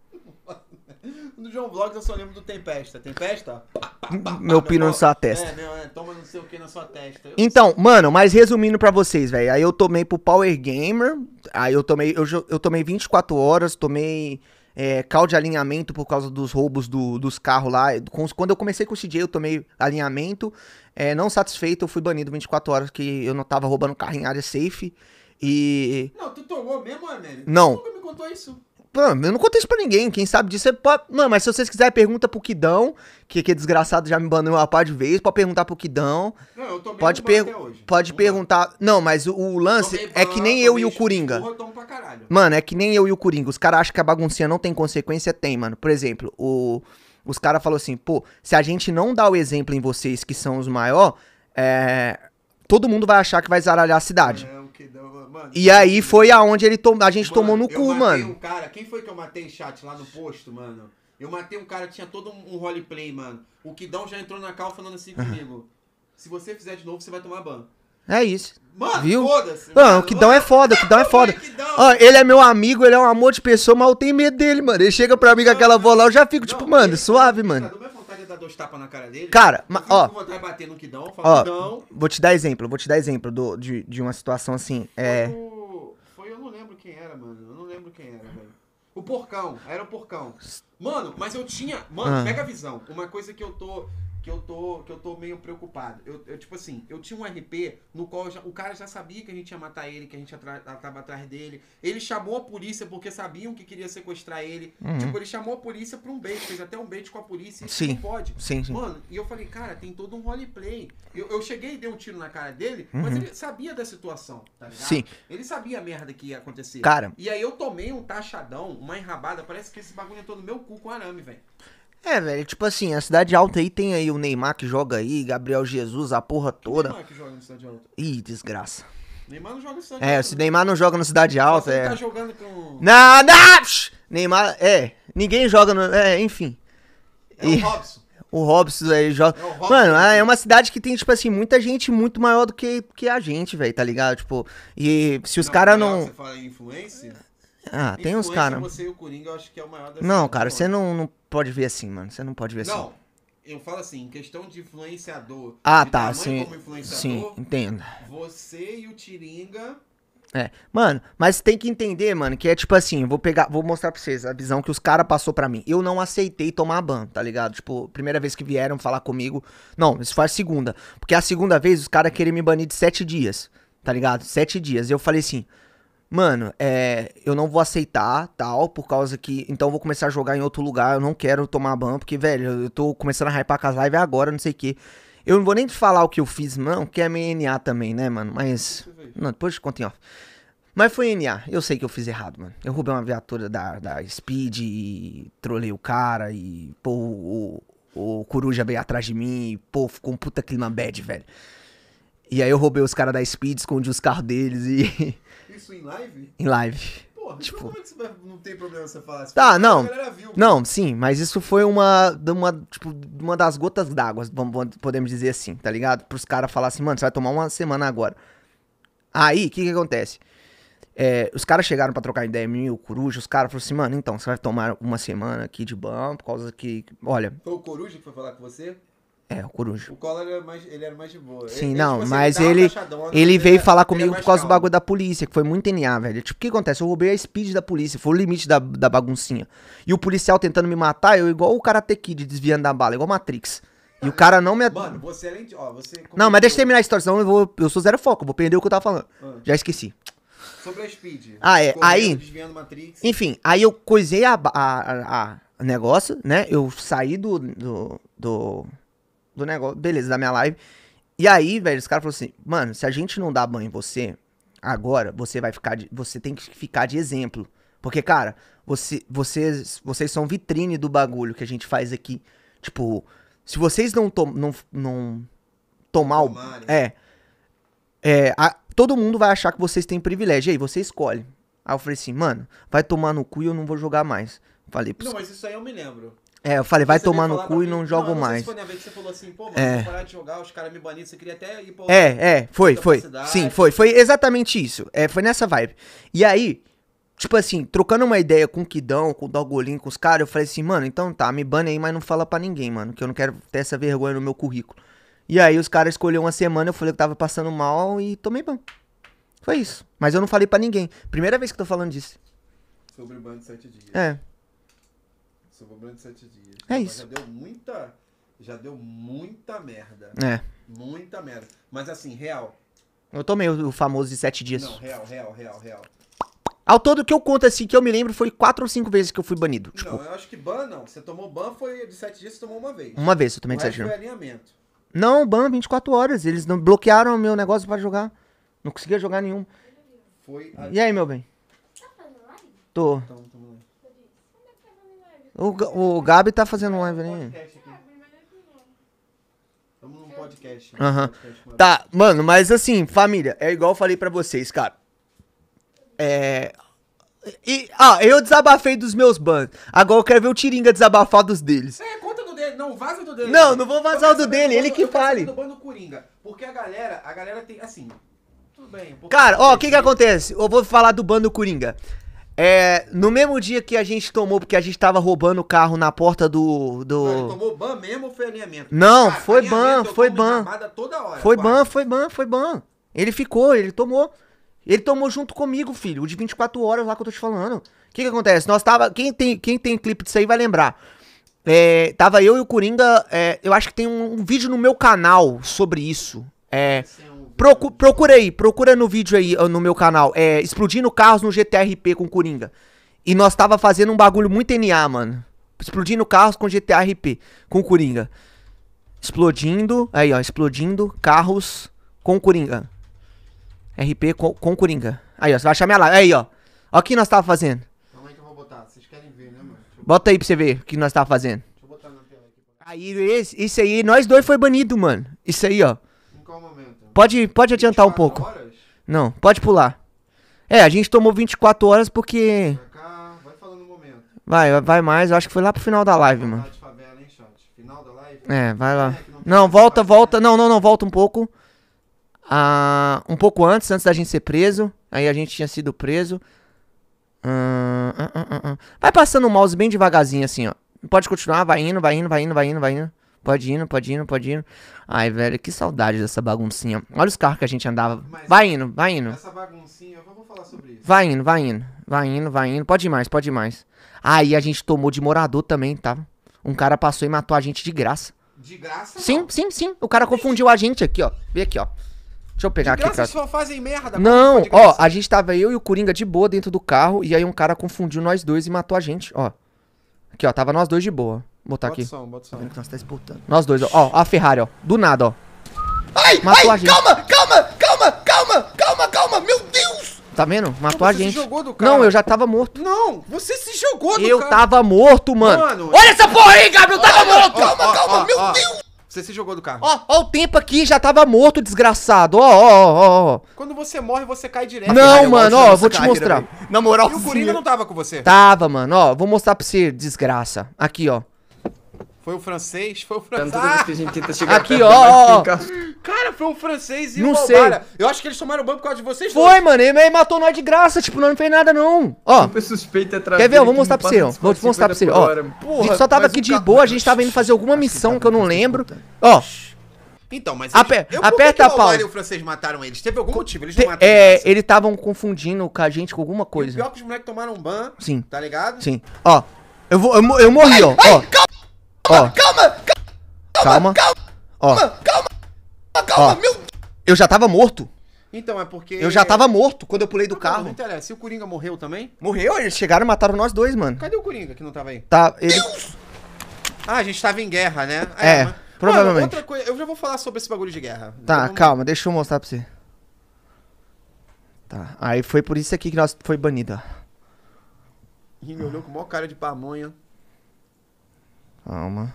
do John Vlogs, eu só lembro do Tempesta. Tempesta? meu pino na sua testa. É, meu, é, toma não sei o que na sua testa. Eu então, sei. mano, mas resumindo pra vocês, velho. Aí eu tomei pro Power Gamer. Aí eu tomei, eu, eu tomei 24 horas, tomei é, cal de alinhamento por causa dos roubos do, dos carros lá. quando eu comecei com o CJ, eu tomei alinhamento. É, não satisfeito, eu fui banido 24 horas, que eu não tava roubando carro em área safe. E. Não, tu tomou mesmo, Américo? Não. Tu nunca me contou isso. Mano, eu não contei isso pra ninguém. Quem sabe disso é. Mano, mas se vocês quiserem, pergunta pro Kidão, que aquele é desgraçado já me banou uma par de vezes. Pode perguntar pro Kidão. Não, eu tô Pode, per... pode não perguntar. Não. não, mas o, o lance é que nem eu e o Coringa. Mano, é que nem eu e o Coringa. Os caras acham que a baguncinha não tem consequência. Tem, mano. Por exemplo, o... os caras falaram assim: pô, se a gente não dá o exemplo em vocês que são os maiores é... todo mundo vai achar que vai zaralhar a cidade. É, e aí foi aonde ele tom... a gente mano, tomou no cu, mano. Eu matei um cara, quem foi que eu matei, chat, lá no posto, mano? Eu matei um cara que tinha todo um roleplay, mano. O Kidão já entrou na cal falando assim comigo. Se você fizer de novo, você vai tomar ban. É isso. Mano, viu? foda-se. Mano, o Kidão é foda, o Kidão é *laughs* foda. Ah, ele é meu amigo, ele é um amor de pessoa, mas eu tenho medo dele, mano. Ele chega pra mim com aquela voz lá, eu já fico, não, tipo, mano, é suave, mano dar dois tapas na cara dele. Cara, ma, ó. Vai Bater no Kidão, ó não. Vou te dar exemplo, vou te dar exemplo do, de, de uma situação assim. É... Foi, foi, eu não lembro quem era, mano. Eu não lembro quem era, velho. O porcão, era o porcão. Mano, mas eu tinha. Mano, ah. pega a visão. Uma coisa que eu tô que eu tô, que eu tô meio preocupado. Eu, eu tipo assim, eu tinha um RP no qual já, o cara já sabia que a gente ia matar ele, que a gente estava tava atrás dele. Ele chamou a polícia porque sabiam que queria sequestrar ele. Uhum. Tipo, ele chamou a polícia pra um beijo, fez até um beijo com a polícia. Sim. pode. Sim, sim. Mano, e eu falei, cara, tem todo um roleplay. Eu, eu cheguei e dei um tiro na cara dele, uhum. mas ele sabia da situação, tá ligado? Sim. Ele sabia a merda que ia acontecer. Cara. E aí eu tomei um taxadão, uma enrabada, parece que esse bagulho entrou no meu cu com arame, velho. É, velho, tipo assim, a Cidade Alta aí tem aí o Neymar que joga aí, Gabriel Jesus, a porra toda. O Neymar que joga na Cidade Alta. Ih, desgraça. Neymar não joga na Cidade é, Alta. É, se né? Neymar não joga na Cidade Alta, é. tá jogando com... Não, não! Neymar, é, ninguém joga no... É, enfim. É e... *laughs* o Robson. É o Robson aí joga. É Robson, Mano, ah, é uma cidade que tem, tipo assim, muita gente muito maior do que, que a gente, velho, tá ligado? Tipo, e se os caras não. Cara não... Você fala influência? Ah, tem uns caras. Você e o Coringa, eu acho que é o maior da Não, cara, você não, não pode ver assim, mano. Você não pode ver assim. Não, eu falo assim, em questão de influenciador. Ah, de tá, sim. Sim, entendo. Você e o Tiringa. É, mano, mas tem que entender, mano, que é tipo assim, vou pegar, vou mostrar pra vocês a visão que os caras passou para mim. Eu não aceitei tomar ban, tá ligado? Tipo, primeira vez que vieram falar comigo, não, isso foi a segunda, porque a segunda vez os caras queriam me banir de sete dias, tá ligado? Sete dias, eu falei assim, mano, é, eu não vou aceitar, tal, por causa que. Então eu vou começar a jogar em outro lugar, eu não quero tomar ban, porque, velho, eu tô começando a hypar com as lives agora, não sei o quê. Eu não vou nem te falar o que eu fiz, não, que é MNA também, né, mano? Mas. Não, depois te contem, ó. Mas foi NA. Eu sei que eu fiz errado, mano. Eu roubei uma viatura da, da Speed e trolei o cara e, pô, o, o Coruja veio atrás de mim e, pô, ficou um puta clima bad, velho. E aí eu roubei os caras da Speed, escondi os carros deles e. *laughs* isso em live? Em live. Porra, então tipo, é não tem problema você falar? tá, não. Viu, não, sim, mas isso foi uma, uma, tipo, uma das gotas d'água, vamos, podemos dizer assim, tá ligado? Para os caras falar assim, mano, você vai tomar uma semana agora. Aí, o que que acontece? É, os caras chegaram para trocar ideia, mim o Coruja, os caras falaram assim, mano, então, você vai tomar uma semana aqui de banco, por causa que, olha... Foi o Coruja que foi falar com você? É, o Coruja. O Collor era mais, ele era mais de boa. Sim, ele, não, tipo, assim, mas ele, assim, ele, ele veio era, falar comigo por causa calmo. do bagulho da polícia, que foi muito NA, velho. Tipo, o que acontece? Eu roubei a speed da polícia, foi o limite da, da baguncinha. E o policial tentando me matar, eu igual o Karate Kid desviando da bala, igual Matrix. E o cara não me... Mano, você além é de... Ó, você... Não, mas deixa eu terminar a história, senão eu, vou, eu sou zero foco, vou perder o que eu tava falando. Ah. Já esqueci. Sobre a speed. Ah, é. aí... Desviando Matrix. Enfim, aí eu coisei a, a, a, a negócio, né? Eu saí do... do, do do negócio, beleza, da minha live. E aí, velho, os caras falaram assim, mano, se a gente não dá banho em você, agora você vai ficar, de, você tem que ficar de exemplo. Porque, cara, você, vocês, vocês são vitrine do bagulho que a gente faz aqui. Tipo, se vocês não, to, não, não tomar o. Né? É. é a, todo mundo vai achar que vocês têm privilégio. E aí, você escolhe. Aí eu falei assim, mano, vai tomar no cu e eu não vou jogar mais. Falei Não, mas isso aí eu me lembro. É, eu falei, vai tomar no cu e não jogo não, não mais. Não se foi vez que você falou assim, pô, mano, é. parar de jogar, os caras me baniram, você queria até ir pra É, é, foi, foi. Sim, foi. Foi exatamente isso. É, foi nessa vibe. E aí, tipo assim, trocando uma ideia com o Kidão, com o Dogolin, com os caras, eu falei assim, mano, então tá, me bane aí, mas não fala pra ninguém, mano, que eu não quero ter essa vergonha no meu currículo. E aí os caras escolheram uma semana, eu falei que tava passando mal e tomei ban. Foi isso. Mas eu não falei pra ninguém. Primeira vez que eu tô falando disso. Sobre ban de sete dias. É. Super Bowl de sete dias. É isso. Já deu muita. Já deu muita merda. É. Muita merda. Mas assim, real. Eu tomei o famoso de sete dias. Não, real, real, real, real. Ao todo que eu conto, assim, que eu me lembro, foi quatro ou cinco vezes que eu fui banido. Tipo... Não, eu acho que ban não. Você tomou ban, foi de sete dias, você tomou uma vez. Uma vez eu tomei de sete dias. foi alinhamento. Não, ban 24 horas. Eles não bloquearam o meu negócio para jogar. Não conseguia jogar nenhum. Foi a... E aí, meu bem? Tá fazendo live? Tô. Então, tá. O, o Gabi tá fazendo live, né? Estamos num podcast. Né? Aham. Tá, mano, mas assim, família, é igual eu falei pra vocês, cara. É. E, ah, eu desabafei dos meus bans. Agora eu quero ver o Tiringa desabafar dos deles. É, conta do dele. Não, vaza do dele. Não, não vou vazar o do dele, ele que fale. Do ban do Coringa. Porque a galera, a galera tem, assim, tudo bem. Cara, ó, o que que acontece? Eu vou falar do bando Coringa. É, no mesmo dia que a gente tomou, porque a gente tava roubando o carro na porta do. do... Não, tomou ban mesmo ou foi alinhamento? Não, foi ban, foi ban. Hora, foi ban, foi ban, foi ban. Ele ficou, ele tomou. Ele tomou junto comigo, filho, o de 24 horas lá que eu tô te falando. O que que acontece? Nós tava. Quem tem, quem tem clipe disso aí vai lembrar. É, tava eu e o Coringa. É, eu acho que tem um, um, vídeo no meu canal sobre isso. É. Sim Procu procura aí, procura no vídeo aí, no meu canal, é, explodindo carros no GTRP com Coringa. E nós tava fazendo um bagulho muito NA, mano. Explodindo carros com GTRP, com Coringa. Explodindo, aí ó, explodindo carros com Coringa. RP com, com Coringa. Aí ó, você vai achar minha live, aí ó. Ó o que nós tava fazendo. que eu vou botar, vocês querem ver, né mano? Bota aí pra você ver o que nós tava fazendo. Aí, esse, isso aí, nós dois foi banido, mano. Isso aí, ó. Pode, pode adiantar um pouco. Horas? Não, pode pular. É, a gente tomou 24 horas porque. Cá, vai falando Vai, vai mais, eu acho que foi lá pro final da live, mano. É, vai lá. É não, volta, volta. Não, não, não, volta um pouco. Ah, um pouco antes, antes da gente ser preso. Aí a gente tinha sido preso. Ah ah, ah, ah, ah, vai passando o mouse bem devagarzinho, assim, ó. Pode continuar, vai indo, vai indo, vai indo, vai indo, vai indo. Pode indo, pode indo, pode indo. Ai, velho, que saudade dessa baguncinha. Olha os carros que a gente andava. Mas vai indo, vai indo. Essa baguncinha, vamos falar sobre isso. Vai indo, vai indo. Vai indo, vai indo. Pode ir mais, pode ir mais. Aí a gente tomou de morador também, tá? Um cara passou e matou a gente de graça. De graça? Sim, não. sim, sim. O cara confundiu a gente aqui, ó. Vê aqui, ó. Deixa eu pegar de graça, aqui. Pra... só fazem merda. Não, ó, a gente tava eu e o Coringa de boa dentro do carro e aí um cara confundiu nós dois e matou a gente, ó. Aqui, ó, tava nós dois de boa botar bota aqui. Som, bota som. Tá nós tá Nós dois, ó. ó. a Ferrari, ó. Do nada, ó. Ai, Matou ai, calma, calma, calma, calma, calma, calma, meu Deus! Tá vendo? Matou não, a gente. Não, eu já tava morto. Não, você se jogou do eu Eu tava morto, mano. mano. Olha essa porra aí, Gabriel, tava morto! Ó, calma, ó, calma, meu Deus! Você se jogou do carro. Ó, ó o tempo aqui, já tava morto, desgraçado. Ó, ó, ó, ó. Quando você morre, você cai direto. Não, Ai, mano, ó, vou te mostrar. Na moral, E o Coringa não tava com você? Tava, mano, ó. Vou mostrar pra você, desgraça. Aqui, ó. Foi o francês? Foi o tá francês. Então, ah! que a gente tenta chegar Aqui, ó, Cara, foi um francês e não Sei. Eu acho que eles tomaram banho banco por causa de vocês. Foi, dois. mano. Ele matou nós de graça. Tipo, não fez nada, não. Ó. é atrás quer ver? Eu vou mostrar pra você, ó. Vou te mostrar pra você, ó. Porra, a gente só tava aqui de boa. A gente tava indo fazer alguma missão que eu não lembro. Ó. Então, mas eles, Aper, eu, aperta a pausa. o francês mataram eles? Teve algum motivo? Eles Te, mataram É, eles estavam confundindo com a gente com alguma coisa. E pior é que os moleques tomaram banho. ban. Sim. Tá ligado? Sim. Ó, eu morri, ó. ó. Calma. Calma, calma, calma, calma, calma, calma, calma, meu... Eu já tava morto. Então, é porque... Eu já tava morto quando eu pulei do carro. Não interessa, e o Coringa morreu também? Morreu, eles chegaram e mataram nós dois, mano. Cadê o Coringa que não tava aí? Tá, ele... Deus! Ah, a gente tava em guerra, né? É, provavelmente. outra coisa, eu já vou falar sobre esse bagulho de guerra. Tá, então, calma, deixa eu mostrar pra você. Tá, aí foi por isso aqui que nós foi banida. Ih, me olhou com a maior cara de pamonha. Calma.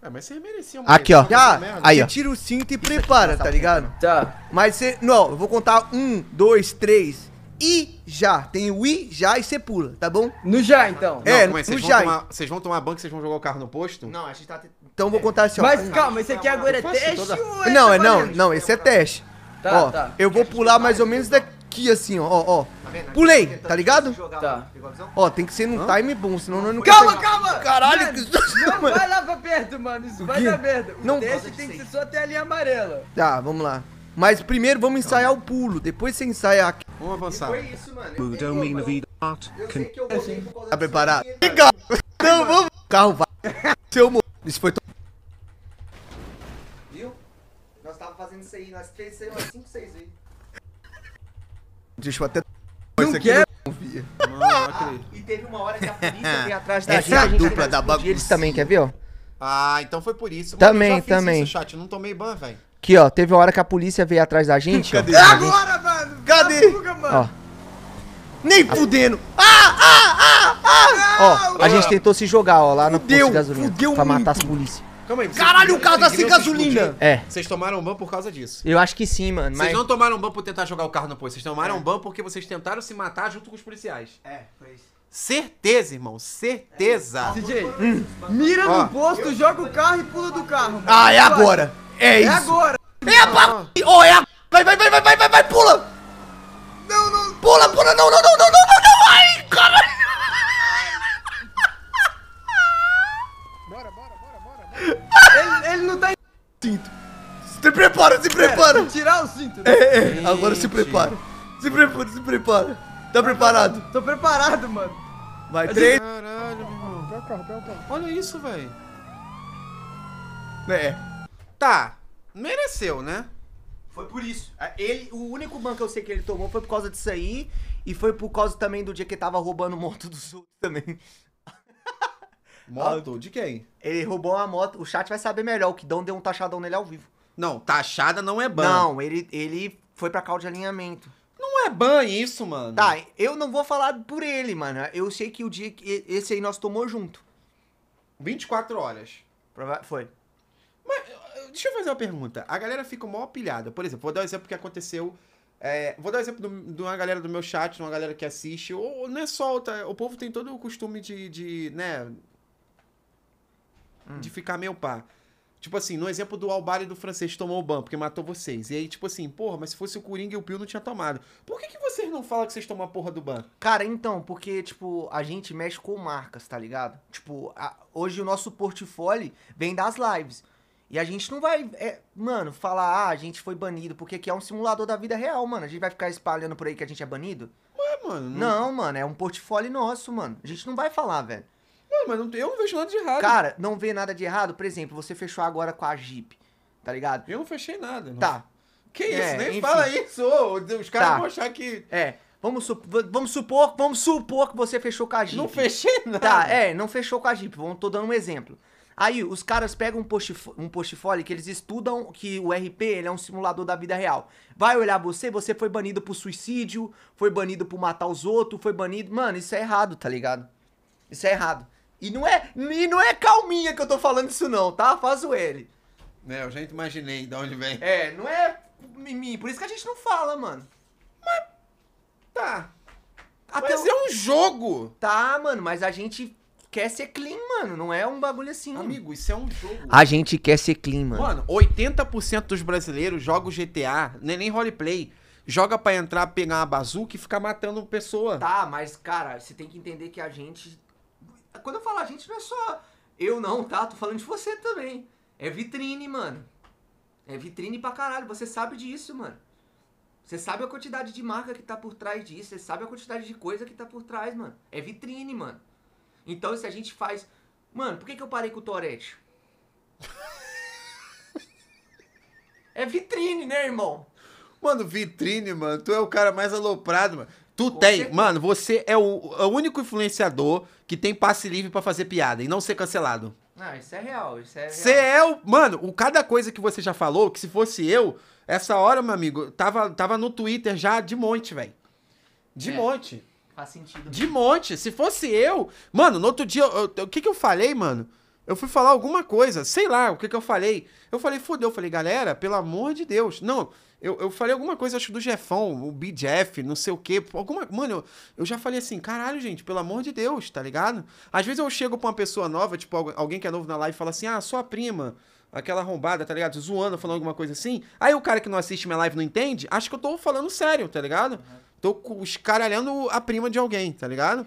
É, mas você merecia uma Aqui, ó. Já, aí, ó. tira o cinto e é prepara, tá ligado? Tá. Mas você. Não, eu vou contar um, dois, três. E já. Tem o i, já e você pula, tá bom? No já, então. É, não, é, Vocês no já. Tomar, vocês vão tomar banco e vocês vão jogar o carro no posto? Não, a gente tá. Então eu vou contar assim, ó. Mas calma, esse aqui agora é teste toda... ou é Não, é não, não, esse é teste. Tá, ó, tá. Eu vou pular mais ou menos então? daqui, assim, ó, ó. ó. Pulei, tá ligado? Tá. Ó, tem que ser num Hã? time bom, senão nós não Calma, consegue... calma! Caralho, mano, que Não, mano. vai lá pra perto, mano. Isso vai dar merda. O não, teste tem que ser só até a linha amarela. Tá, vamos lá. Mas primeiro vamos ensaiar o pulo, depois você ensaia aqui. Vamos avançar. Foi isso, mano. Eu, eu, eu, eu, eu, Tá preparado? Não, vamos. Carro vai. *laughs* Seu mo... Isso foi Viu? Nós tava fazendo isso aí, nós fez isso aí umas 5, 6 aí. Deixa eu até... Não isso aqui quero. Não... Mano, e teve uma hora que a polícia *laughs* veio atrás da Essa gente. é a dupla da bagunça. Eles também, quer ver, ó? Ah, então foi por isso. também, Mano, também. Isso, chat, eu não tomei ban, velho. Aqui, ó, teve uma hora que a polícia veio atrás da gente. Cadê? Ó, é agora, mano! Cadê? Fuga, mano. Ó. Nem fudendo! Ah, ah, ah, ah! Ó, a gente tentou se jogar, ó, lá no fudeu, posto de gasolina. Fudeu pra matar muito. as polícias. Calma aí. Vocês, Caralho, o carro tá sem gasolina! É. Vocês tomaram ban por causa disso. Eu acho que sim, mano. Vocês não tomaram ban por tentar jogar o carro no posto. Vocês tomaram é. ban porque vocês tentaram se matar junto com os policiais. É, foi isso. Certeza, irmão, certeza. É. DJ, hum. mira no posto, joga o carro e pula do carro. Ah, é agora. É, é isso. É agora. É a p****. Oh, é a... Vai, vai, vai, vai, vai, vai, vai, pula. Não, não. Pula, pula, não, não, não, não, não, não, não, não, caralho. Ele, ele não tá em cinto. Se prepara, se prepara. Pera, tirar o cinto. Né? É, é, é. Agora se prepara. Se prepara, se prepara. Tá preparado? Tô, preparado, mano. Vai, três. Caralho, meu irmão. Pega o carro, pega o carro. Olha isso, velho. É. Tá. Mereceu, né? Foi por isso. Ele, o único banco que eu sei que ele tomou foi por causa disso aí. E foi por causa também do dia que ele tava roubando o moto dos outros também. Moto? Ah, de quem? Ele roubou uma moto. O chat vai saber melhor. O Kidão deu um taxadão nele ao vivo. Não, taxada não é ban. Não, ele, ele foi pra cal de alinhamento. Não é ban isso, mano. Tá, eu não vou falar por ele, mano. Eu sei que o dia que esse aí nós tomou junto. 24 horas. Prova- Foi. Mas, deixa eu fazer uma pergunta. A galera fica mó pilhada. Por exemplo, vou dar um exemplo que aconteceu. é, vou dar um exemplo do- de uma galera do meu chat, de uma galera que assiste. Ou ou não é só. outra- o povo tem todo o costume de, de, né? hum. de ficar meio pá. Tipo assim, no exemplo do Albari do francês tomou o ban, porque matou vocês. E aí, tipo assim, porra, mas se fosse o Coringa e o Pio não tinha tomado. Por que, que vocês não falam que vocês tomam a porra do ban? Cara, então, porque, tipo, a gente mexe com marcas, tá ligado? Tipo, a, hoje o nosso portfólio vem das lives. E a gente não vai, é, mano, falar, ah, a gente foi banido, porque aqui é um simulador da vida real, mano. A gente vai ficar espalhando por aí que a gente é banido? Ué, mano. Não, não mano, é um portfólio nosso, mano. A gente não vai falar, velho. Ah, mas eu não vejo nada de errado. Cara, não vê nada de errado? Por exemplo, você fechou agora com a Jeep, tá ligado? Eu não fechei nada. Não. Tá. Que isso, é, nem enfim. fala isso. os caras tá. vão achar que... É, Vamos, sup vamos supor, vamos supor que você fechou com a Jeep. Não fechei nada. Tá, é, não fechou com a Jeep. Vamos, tô dando um exemplo. Aí, os caras pegam um, portif um portfólio que eles estudam que o RP ele é um simulador da vida real. Vai olhar você, você foi banido por suicídio, foi banido por matar os outros, foi banido. Mano, isso é errado, tá ligado? Isso é errado. E não é, e não é calminha que eu tô falando isso não, tá? Faz o L. É, eu já imaginei de onde vem. É, não é mim Por isso que a gente não fala, mano. Mas. Tá. Até mas é um jogo! Tá, mano, mas a gente quer ser clean, mano. Não é um bagulho assim. Amigo, isso é um jogo. A gente quer ser clean, mano. Mano, 80% dos brasileiros joga o GTA, nem nem roleplay. Joga pra entrar, pegar uma bazuca e ficar matando pessoa. Tá, mas, cara, você tem que entender que a gente quando eu falo a gente, não é só eu não, tá? Tô falando de você também. É vitrine, mano. É vitrine pra caralho. Você sabe disso, mano. Você sabe a quantidade de marca que tá por trás disso. Você sabe a quantidade de coisa que tá por trás, mano. É vitrine, mano. Então, se a gente faz. Mano, por que, que eu parei com o Torete? *laughs* é vitrine, né, irmão? Mano, vitrine, mano. Tu é o cara mais aloprado, mano. Tu Com tem. Certeza. Mano, você é o, o, único influenciador que tem passe livre para fazer piada e não ser cancelado. Não, isso é real, isso é real. Você é o. Mano, o, cada coisa que você já falou, que se fosse eu, essa hora, meu amigo, tava, tava no Twitter já de monte, velho. De é, monte. Faz sentido. Mesmo. De monte. Se fosse eu. Mano, no outro dia, o que que eu falei, mano? Eu fui falar alguma coisa, sei lá o que, que eu falei. Eu falei, fodeu. Eu falei, galera, pelo amor de Deus. Não, eu, eu falei alguma coisa, acho do Jefão, o Big Jeff, não sei o quê. Alguma, mano, eu, eu já falei assim, caralho, gente, pelo amor de Deus, tá ligado? Às vezes eu chego pra uma pessoa nova, tipo, alguém que é novo na live, fala assim, ah, sua prima, aquela arrombada, tá ligado? Zoando, falando alguma coisa assim. Aí o cara que não assiste minha live não entende, acho que eu tô falando sério, tá ligado? Tô escaralhando a prima de alguém, tá ligado?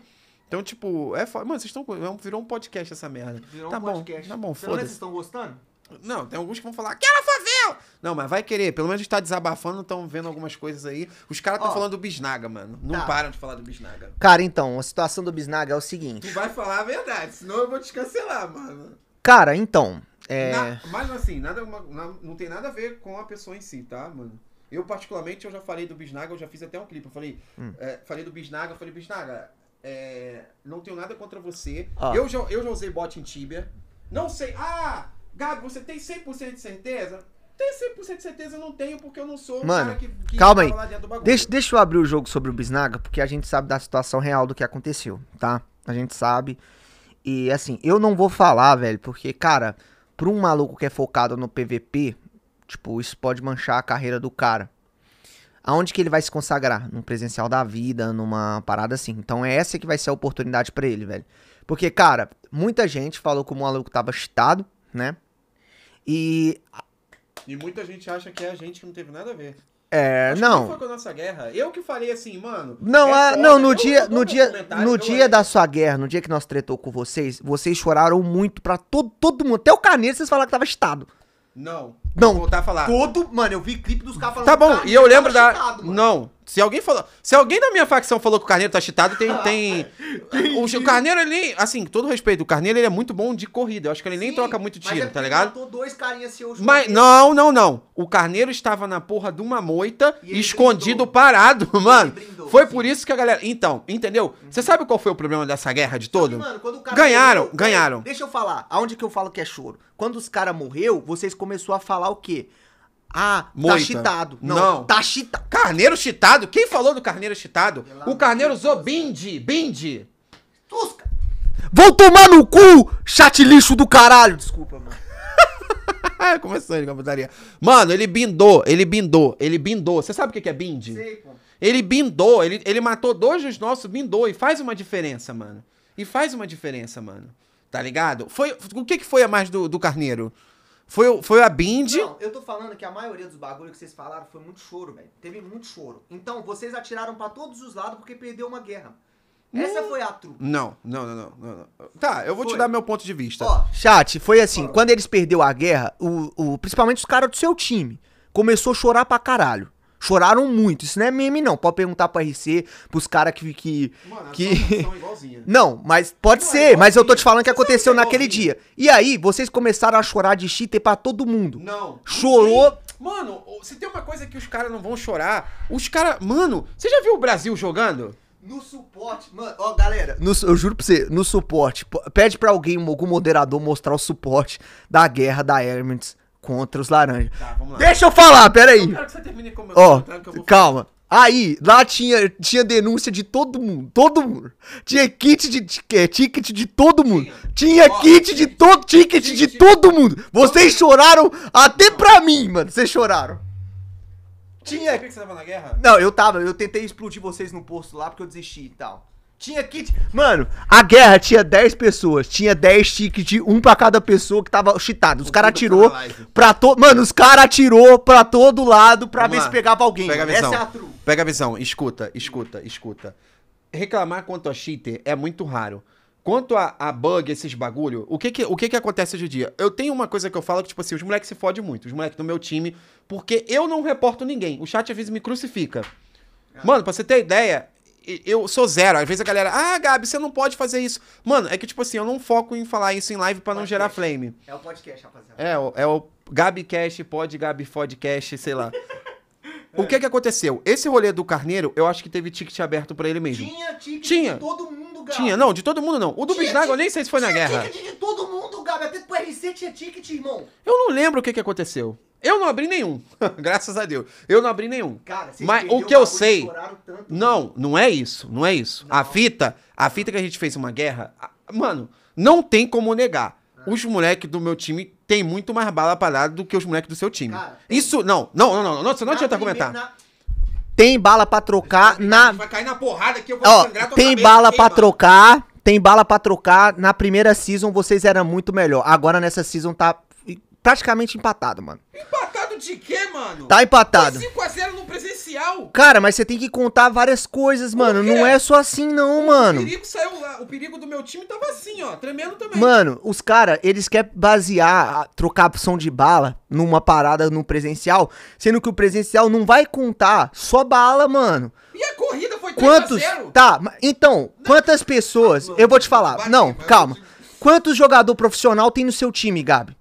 Então, tipo, é foda. Mano, vocês estão. É virou um podcast essa merda. Virou tá um bom, podcast. Tá bom, foda Vocês estão gostando? Não, tem alguns que vão falar, ela favel! Não, mas vai querer. Pelo menos a gente tá desabafando, estão vendo algumas coisas aí. Os caras estão falando do Bisnaga, mano. Não tá. param de falar do Bisnaga. Cara, então, a situação do Bisnaga é o seguinte. Tu vai falar a verdade, senão eu vou te cancelar, mano. Cara, então. É... Na, mas assim, nada, uma, não tem nada a ver com a pessoa em si, tá, mano? Eu, particularmente, eu já falei do Bisnaga, eu já fiz até um clipe. Eu falei, hum. é, falei do Bisnaga, eu falei, Bisnaga, é, não tenho nada contra você. Ah. Eu, já, eu já usei bot em Tibia. Não sei. Ah, Gabi, você tem 100% de certeza? Tem 100% de certeza, não tenho, porque eu não sou um Mano, que, que calma tá aí. Deixa, deixa eu abrir o jogo sobre o Bisnaga, porque a gente sabe da situação real do que aconteceu, tá? A gente sabe. E assim, eu não vou falar, velho, porque, cara, pra um maluco que é focado no PVP, tipo, isso pode manchar a carreira do cara aonde que ele vai se consagrar? Num presencial da vida, numa parada assim. Então é essa que vai ser a oportunidade para ele, velho. Porque, cara, muita gente falou que o maluco tava chitado, né? E. E muita gente acha que é a gente que não teve nada a ver. É, Acho não. Que foi com a nossa guerra. Eu que falei assim, mano. Não, é ah, a, não, no eu dia, no dia, no dia da sua guerra, no dia que nós tretou com vocês, vocês choraram muito pra todo, todo mundo, até o carneiro, vocês falaram que tava chitado. Não. Não. Voltar a falar. Todo. Mano, eu vi clipe dos caras falando. Tá bom, tá e eu lembro da. Chitado, não. Se alguém falou. Se alguém da minha facção falou que o Carneiro tá chitado, tem. tem... o, *laughs* o Carneiro, ele. Assim, todo respeito, o Carneiro ele é muito bom de corrida. Eu acho que ele Sim, nem troca muito tiro, é tá ligado? Matou dois carinhas hoje. Mas. Não, não, não. O Carneiro estava na porra de uma moita, escondido, brindou. parado, mano. foi sim. por isso que a galera. Então, entendeu? Você sabe qual foi o problema dessa guerra de todo? mano, ganharam, morreu, é, ganharam. Deixa eu falar. Aonde que eu falo que é choro? Quando os caras morreu, vocês começou a falar falar o quê? Ah, tá Moita. tá chitado. Não, não. tá chitado. Carneiro chitado? Quem falou do carneiro chitado? O carneiro usou bind, bind. Tusca. Vão tomar no cu, chat lixo do caralho. Desculpa, mano. Começou ele com a putaria. Mano, ele bindou, ele bindou, ele bindou. Você sabe o que é bind? Sei, pô. Ele bindou, ele, ele matou dois dos nossos, bindou. E faz uma diferença, mano. E faz uma diferença, mano. Tá ligado? Foi, o que, que foi a mais do, do carneiro? Foi, foi a Bind. Não, eu tô falando que a maioria dos bagulhos que vocês falaram foi muito choro, velho. Teve muito choro. Então, vocês atiraram para todos os lados porque perdeu uma guerra. Essa hum. foi a trupe. Não, não, não, não, não. Tá, eu vou foi. te dar meu ponto de vista. Ó, Chat, foi assim, ó. quando eles perderam a guerra, o, o, principalmente os caras do seu time, começou a chorar pra caralho. Choraram muito. Isso não é meme, não. Pode perguntar pro RC, pros caras que. que, Mano, que... *laughs* não, mas pode não é ser. É mas eu tô assim, te falando que é aconteceu naquele dia. E aí, vocês começaram a chorar de cheater pra todo mundo. Não. Chorou. Mano, se tem uma coisa que os caras não vão chorar, os caras. Mano, você já viu o Brasil jogando? No suporte, mano, ó, galera. No, eu juro pra você, no suporte, pede pra alguém, algum moderador, mostrar o suporte da guerra da Hermes contra os laranjas. Tá, Deixa eu falar, peraí. Eu que Ó, que calma. Aí, lá tinha, tinha denúncia de todo mundo, todo mundo. Tinha kit de é, ticket de todo mundo. Tinha, tinha oh, kit de todo ticket de, de todo mundo. Vocês choraram até pra mim, mano. Vocês choraram. Tinha. Por que você tava na guerra? Não, eu tava, eu tentei explodir vocês no posto lá porque eu desisti e tal. Tinha kit. Mano, a guerra tinha 10 pessoas. Tinha 10 tickets, um pra cada pessoa que tava cheatado. Os caras atirou pra todo. Mano, os caras atirou pra todo lado pra Vamos ver lá. se pegava alguém. Pega a visão. Essa é a Pega a visão. Escuta, escuta, escuta. Reclamar quanto a cheater é muito raro. Quanto a, a bug, esses bagulho, o que que, o que que acontece hoje em dia? Eu tenho uma coisa que eu falo que, tipo assim, os moleques se fodem muito, os moleques do meu time, porque eu não reporto ninguém. O chat às vezes me crucifica. É. Mano, pra você ter ideia, eu sou zero. Às vezes a galera, ah, Gabi, você não pode fazer isso. Mano, é que, tipo assim, eu não foco em falar isso em live para não gerar flame. É o podcast, rapaziada. É, o, é o Gabi Cash, pode Gabi Podcast, sei lá. é. *laughs* O que que aconteceu? Esse rolê do Carneiro, eu acho que teve ticket aberto para ele mesmo. Tinha ticket Tinha. de todo mundo, Gabi. Tinha, não, de todo mundo não. O do Bisnaga, eu nem sei se foi na guerra. Tinha ticket de todo mundo, Gabi. Até pro RC tinha ticket, irmão. Eu não lembro o que que aconteceu. Eu não abri nenhum, *laughs* graças a Deus. Eu não abri nenhum. Cara, Mas o que eu sei. Tanto, né? não, não é isso, não é isso. Não. A fita, a fita que a gente fez uma guerra, mano, não tem como negar. É. Os moleques do meu time tem muito mais bala parada do que os moleques do seu time. Cara, isso não, não, não, não, não, você não adianta comentar. Na... Tem bala para trocar na Vai cair na porrada que eu vou Ó, Tem bala para trocar. Tem bala para trocar. Na primeira season vocês eram muito melhor. Agora nessa season tá praticamente empatado, mano. Empatado empatado de quê, mano? Tá empatado. 5x0 no presencial. Cara, mas você tem que contar várias coisas, mano. Não é só assim, não, o mano. O perigo saiu lá. O perigo do meu time tava assim, ó. Tremendo também. Mano, os caras, eles querem basear, trocar som de bala numa parada no presencial, sendo que o presencial não vai contar só bala, mano. E a corrida foi 3 Quantos? Tá, então, não. quantas pessoas. Ah, mano, eu vou te falar. Bate, não, calma. Quantos jogador profissional tem no seu time, Gabi?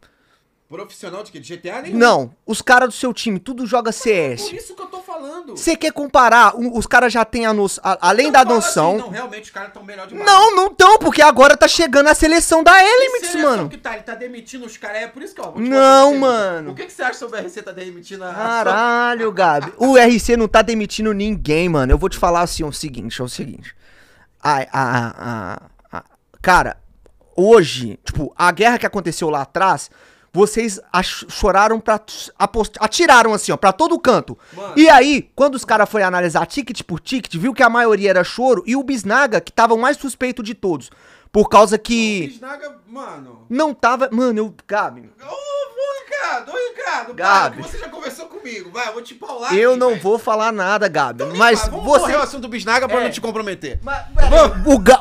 Profissional de quê? De GTA nenhum? Não, os caras do seu time, tudo joga CS. É por isso que eu tô falando. Você quer comparar? os caras já têm a assim, noção, além da noção. assim, não, realmente os caras melhor demais. não, não tão, porque agora tá chegando a seleção da Elements, mano. que tá, ele tá demitindo os caras, é por isso que, vou te Não, mano. O que, que você acha sobre o RC tá demitindo a. Caralho, *laughs* Gabi. O RC não tá demitindo ninguém, mano. Eu vou te falar assim, é o seguinte, é o seguinte. A, a- a- a- a- cara, hoje, tipo, a guerra que aconteceu lá atrás vocês choraram pra. Atiraram assim, ó, pra todo canto. Mano. E aí, quando os caras foram analisar ticket por ticket, viu que a maioria era choro e o Bisnaga, que tava o mais suspeito de todos. Por causa que. O Bisnaga, mano. Não tava. Mano, eu. Cara. Uh! Ricardo, ô Ricardo, Gabi. Para, você já conversou comigo, vai, eu vou te paular. Eu aqui, não véio. vou falar nada, Gabi. Então, mas pá, vamos você. correr o assunto Bisnaga pra é. não te comprometer. Mas,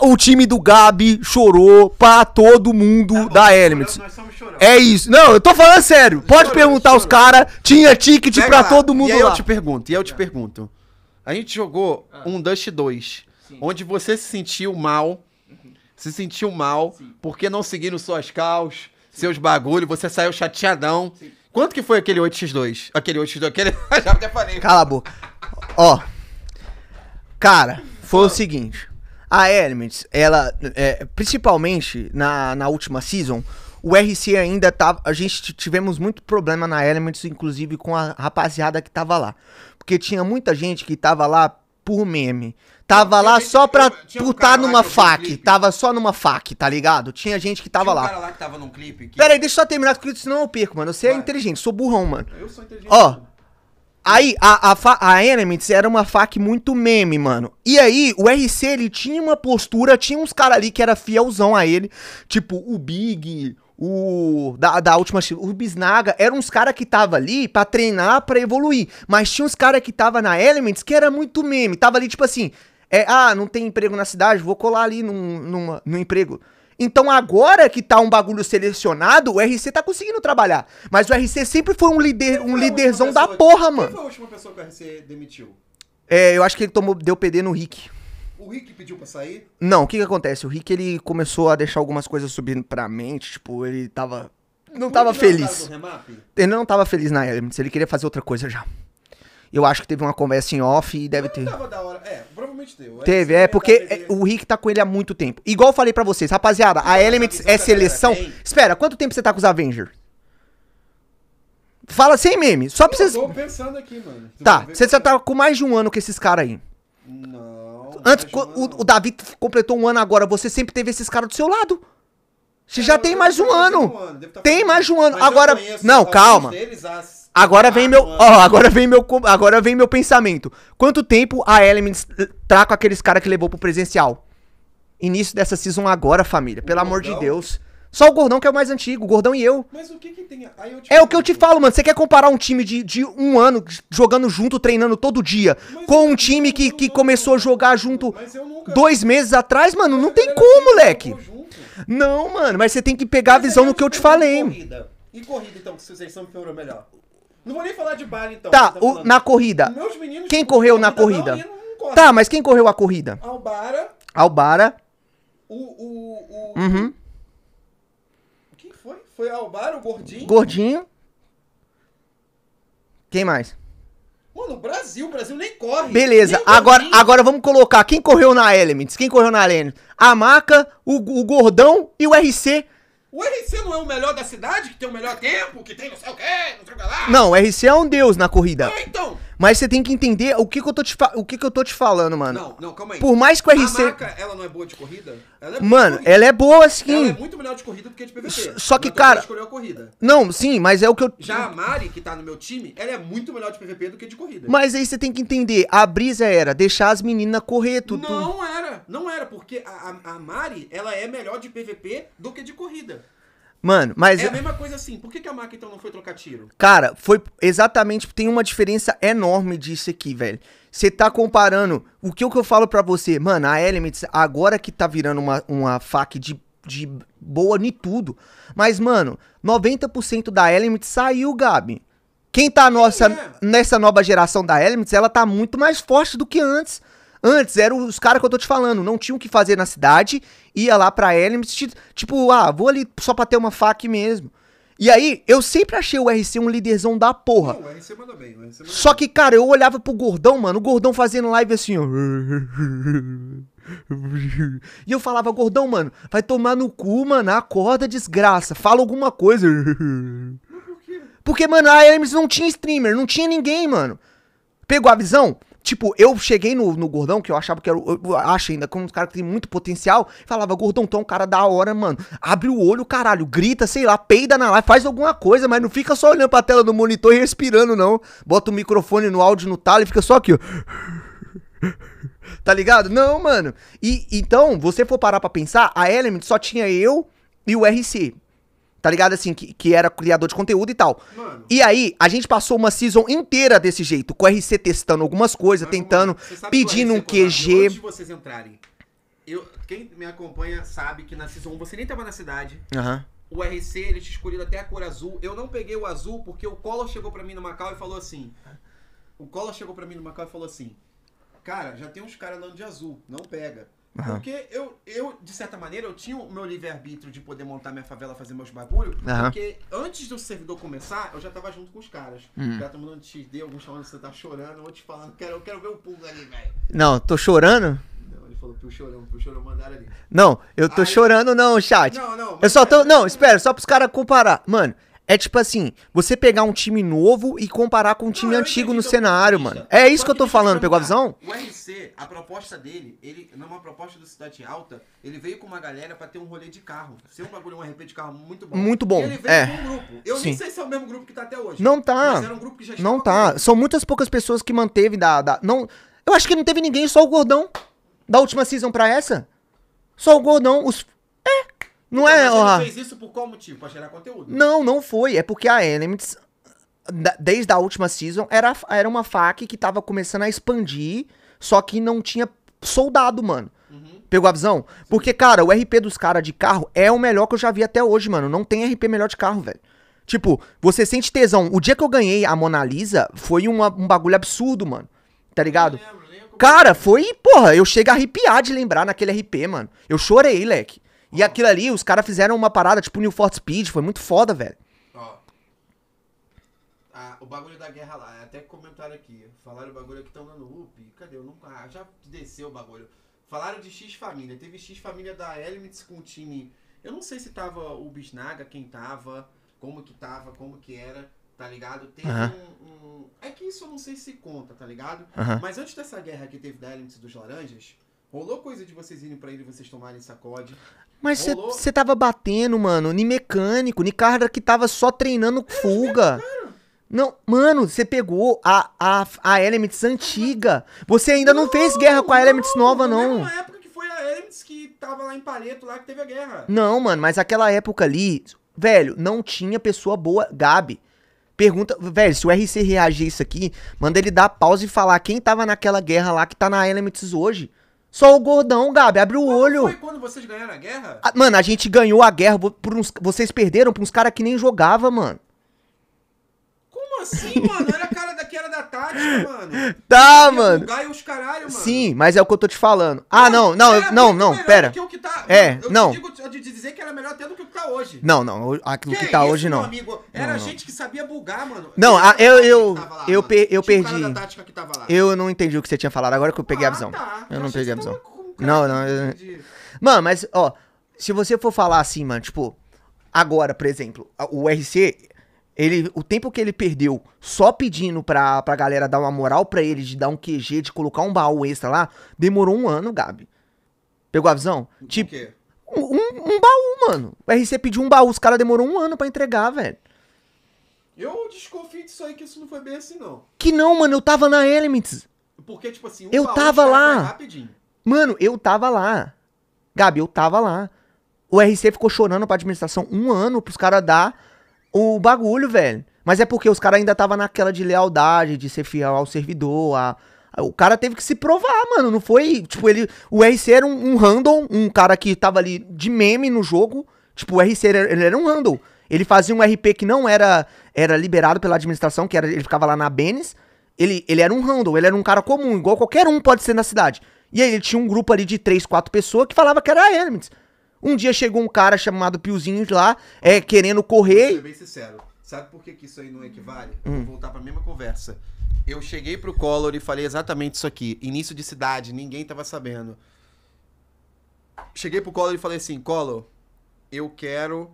o, o, time do Gabi chorou pra todo mundo tá bom, da Elements. É isso. Não, eu tô falando sério. Pode chorou, perguntar chorou. os caras. Tinha ticket Pega pra lá. todo mundo e aí lá. eu te pergunto, e eu te pergunto. A gente jogou ah. um Dust 2, Sim. onde você se sentiu mal. Uhum. Se sentiu mal Sim. porque não seguiram suas causas seus bagulho, você saiu chateadão. Sim. Quanto que foi aquele 8x2? Aquele 8x2, aquele... *laughs* já até falei. Cala a boca. Ó, cara, foi Fala. o seguinte. A Elements, ela, é, principalmente na, na última season, o RC ainda tava. Tá, a gente tivemos muito problema na Elements, inclusive com a rapaziada que tava lá. Porque tinha muita gente que tava lá por meme. Tava lá só pra putar numa fac. Tava só numa fac, tá ligado? Tinha gente que tava lá. cara lá que tava num clipe. Pera aí, deixa eu só terminar com o senão eu perco, mano. Você é inteligente, sou burrão, mano. Eu sou inteligente. Ó. Aí, a, a, a Enemies era uma fac muito meme, mano. E aí, o RC, ele tinha uma postura, tinha uns caras ali que era fielzão a ele. Tipo, o Big, o da, da última o Bisnaga eram uns cara que tava ali para treinar para evoluir, mas tinha uns cara que tava na Elements que era muito meme, tava ali tipo assim, é, ah, não tem emprego na cidade, vou colar ali num, numa, num emprego. Então agora que tá um bagulho selecionado, o RC tá conseguindo trabalhar. Mas o RC sempre foi um líder, um líderzão da porra, mano. Quem foi a última pessoa que o RC demitiu? É, eu acho que ele tomou, deu PD no Rick. O Rick pediu pra sair? Não, o que que acontece? O Rick, ele começou a deixar algumas coisas subindo pra mente, tipo, ele tava... Não tava não feliz. Ele não tava feliz na Elements, ele queria fazer outra coisa já. Eu acho que teve uma conversa em off e deve ter. Tava da hora. É, provavelmente deu. Teve, é, porque é, o Rick tá com ele há muito tempo. Igual eu falei pra vocês, rapaziada, a Elements é seleção. Espera, quanto tempo você tá com os Avengers? Fala sem meme, só pra vocês. tô pensando aqui, mano. Tá, você já tá com mais de um ano com esses caras aí. Não. Antes, o, o Davi completou um ano agora, você sempre teve esses caras do seu lado. Você é, já tem tá tá mais um ano. Tem mais um ano. Agora, não, calma. Agora vem meu, ó, agora vem meu, agora vem meu pensamento. Quanto tempo a Elements tá com aqueles caras que levou pro presencial? Início dessa season agora, família. Pelo amor de Deus. Só o Gordão que é o mais antigo, o Gordão e eu. Mas o que que tem? Aí eu te é o que eu te falo, mano. Você quer comparar um time de, de um ano jogando junto, treinando todo dia, mas com um time que, que começou a jogar junto nunca... dois meses atrás, mano? não tem como, moleque. Não, mano, mas você tem que pegar mas a visão do que eu te falei. Corrida. E corrida, então, que vocês são piorou melhor. Não vou nem falar de baile, então. Tá, tá o, na corrida. quem correu na corrida? Não, não tá, mas quem correu a corrida? Albara. Albara. O. o, o... Uhum. Foi Alvaro, Gordinho. Gordinho. Quem mais? Mano, o Brasil, o Brasil nem corre. Beleza, nem agora, agora vamos colocar quem correu na Elements, quem correu na Elements. A Maca, o, o Gordão e o RC. O RC não é o melhor da cidade, que tem o melhor tempo, que tem não sei o quê, não sei o que lá? Não, o RC é um deus na corrida. Ah, então. Mas você tem que entender o que, que eu tô te, o que, que eu tô te falando, mano. Não, não, calma aí. Por mais que o RC. A marca, ela não é boa de corrida? Ela é boa mano, de ela é boa sim. Ela é muito melhor de corrida do que de PVP. Só que, é cara. escolheu a corrida. Não, sim, mas é o que eu. Já a Mari, que tá no meu time, ela é muito melhor de PVP do que de corrida. Mas aí você tem que entender. A brisa era deixar as meninas correr, tudo. Não era. Não era, porque a, a, a Mari, ela é melhor de PVP do que de corrida. Mano, mas. É a mesma coisa assim. Por que, que a marca então não foi trocar tiro? Cara, foi exatamente. Tem uma diferença enorme disso aqui, velho. Você tá comparando. O que, o que eu falo para você? Mano, a Elements, agora que tá virando uma, uma fac de, de boa em tudo. Mas, mano, 90% da Elements saiu, Gabi. Quem tá nossa, é. nessa nova geração da Elements, ela tá muito mais forte do que antes. Antes eram os caras que eu tô te falando, não tinham o que fazer na cidade, ia lá pra Elims, tipo, ah, vou ali só pra ter uma fac mesmo. E aí, eu sempre achei o RC um líderzão da porra. Não, o RC manda bem, o RC manda Só que, cara, eu olhava pro gordão, mano, o gordão fazendo live assim, ó. E eu falava, gordão, mano, vai tomar no cu, mano, acorda, desgraça, fala alguma coisa. Por Porque, mano, a Hermes não tinha streamer, não tinha ninguém, mano. Pegou a visão? Tipo, eu cheguei no, no Gordão, que eu achava que era. Eu acho ainda, como é um cara que tem muito potencial. Falava, Gordão, tu é um cara da hora, mano. Abre o olho, caralho. Grita, sei lá, peida na live, faz alguma coisa, mas não fica só olhando pra tela do monitor e respirando, não. Bota o microfone no áudio no talo e fica só aqui, ó. *laughs* Tá ligado? Não, mano. E então, você for parar pra pensar, a Element só tinha eu e o RC tá ligado? Assim, que, que era criador de conteúdo e tal. Mano. E aí, a gente passou uma season inteira desse jeito, com o RC testando algumas coisas, tentando, mano, pedindo um QG. Antes de vocês entrarem, eu, quem me acompanha sabe que na season 1 você nem tava na cidade. Aham. Uhum o RC, ele tinha escolhido até a cor azul. Eu não peguei o azul porque o Collor chegou para mim no Macau e falou assim. O Collor chegou para mim no Macau e falou assim: Cara, já tem uns caras andando de azul, não pega. Uhum. Porque eu, eu, de certa maneira, eu tinha o meu livre-arbítrio de poder montar minha favela, fazer meus bagulho. Uhum. Porque antes do servidor começar, eu já tava junto com os caras. Uhum. Já todo mundo te deu, alguns falando que você tá chorando, outros falando, quero, eu quero ver o pulo ali, velho. Não, tô chorando? Não, ele falou pro chorão, pro chorão mandaram ali. Não, eu tô Aí... chorando não, chat. Não, não. Eu só tô. É- não, espera, só pros caras comparar. Mano, é tipo assim, você pegar um time novo e comparar com um time não, antigo no cenário, mano. É isso que eu tô falando, pegou a visão? O RC, a proposta dele, ele numa é proposta do Cidade Alta, ele veio com uma galera para ter um rolê de carro. Ser um bagulho, um RP de carro muito bom. Muito bom, e ele veio é. com um grupo. Eu Sim. nem sei se é o mesmo grupo que tá até hoje. Não tá. Mas era um grupo que já Não tá. São muitas poucas pessoas que manteve da, da... Não... Eu acho que não teve ninguém, só o Gordão. Da última season pra essa. Só o Gordão, os, não então, é, mas ó, ele fez isso por qual motivo? Pra gerar conteúdo? Não, não foi. É porque a enemies, desde a última season, era, era uma fac que tava começando a expandir, só que não tinha soldado, mano. Uhum. Pegou a visão? Sim. Porque, cara, o RP dos caras de carro é o melhor que eu já vi até hoje, mano. Não tem RP melhor de carro, velho. Tipo, você sente tesão. O dia que eu ganhei a Mona Lisa foi uma, um bagulho absurdo, mano. Tá ligado? Eu lembro, lembro. Cara, foi, porra, eu chego a arrepiar de lembrar naquele RP, mano. Eu chorei, leque. E aquilo ali, os caras fizeram uma parada tipo New Fort Speed, foi muito foda, velho. Ó. Ah, o bagulho da guerra lá, é até comentaram aqui. Falaram o bagulho que estão dando UP. Cadê? Eu nunca. Ah, já desceu o bagulho. Falaram de X família. Teve X família da Elements com o time. Eu não sei se tava o Bisnaga, quem tava, como que tava, como que era, tá ligado? Teve uhum. um, um, É que isso eu não sei se conta, tá ligado? Uhum. Mas antes dessa guerra que teve da Elements dos Laranjas. Rolou coisa de vocês irem pra ele e vocês tomarem sacode. Mas você tava batendo, mano, nem mecânico, nem cara que tava só treinando tá fuga. Não, mano, você pegou a, a, a Elements antiga. Você ainda não, não fez guerra com a Elements não, nova, não. Na época que foi a Elements que tava lá em Pareto, lá que teve a guerra. Não, mano, mas aquela época ali, velho, não tinha pessoa boa. Gabi, pergunta, velho, se o RC reagir isso aqui, manda ele dar pausa e falar quem tava naquela guerra lá que tá na Elements hoje. Só o gordão, Gabi, abre o olho. Foi quando vocês ganharam a guerra? Ah, mano, a gente ganhou a guerra por uns. Vocês perderam pra uns caras que nem jogava, mano. Como assim, mano? Era tática, *laughs* mano. Tá, mano. Os caralho, mano. Sim, mas é o que eu tô te falando. Ah, não, não, é, eu, não, é não, pera. Que o que tá, é, eu não. Digo, eu te dizer que era melhor até do que o que tá hoje. Não, não, aquilo que, que é tá isso, hoje não. Amigo? Era não, gente que sabia bugar, mano. Não, a, eu eu lá, eu, pe, eu tipo perdi. Eu não entendi o que você tinha falado, agora que eu peguei ah, a visão. Tá. Eu, não peguei a visão. Não, não. Eu... Mano, mas ó, se você for falar assim, mano, tipo, agora, por exemplo, o RC ele, o tempo que ele perdeu só pedindo pra, pra galera dar uma moral pra ele, de dar um QG, de colocar um baú extra lá, demorou um ano, Gabi. Pegou a visão? Por tipo, quê? Um, um, baú, mano. O RC pediu um baú, os caras demorou um ano pra entregar, velho. Eu desconfio disso aí, que isso não foi bem assim, não. Que não, mano, eu tava na Elements. Porque, tipo assim, um eu baú tava lá. rapidinho. Mano, eu tava lá. Gabi, eu tava lá. O RC ficou chorando pra administração um ano pros caras dar o bagulho, velho. Mas é porque os caras ainda tava naquela de lealdade, de ser fiel ao servidor, a... O cara teve que se provar, mano. Não foi. Tipo, ele. O RC era um, um handle, um cara que tava ali de meme no jogo. Tipo, o RC era, ele era um handle. Ele fazia um RP que não era era liberado pela administração, que era, ele ficava lá na Benes. Ele, ele era um handle, ele era um cara comum, igual qualquer um pode ser na cidade. E aí ele tinha um grupo ali de três quatro pessoas que falava que era Hermes um dia chegou um cara chamado Piozinhos lá, é, querendo correr. Vou ser bem sincero. Sabe por que, que isso aí não equivale? Hum. Vou voltar pra mesma conversa. Eu cheguei pro Collor e falei exatamente isso aqui. Início de cidade, ninguém tava sabendo. Cheguei pro Collor e falei assim, Collor, eu quero.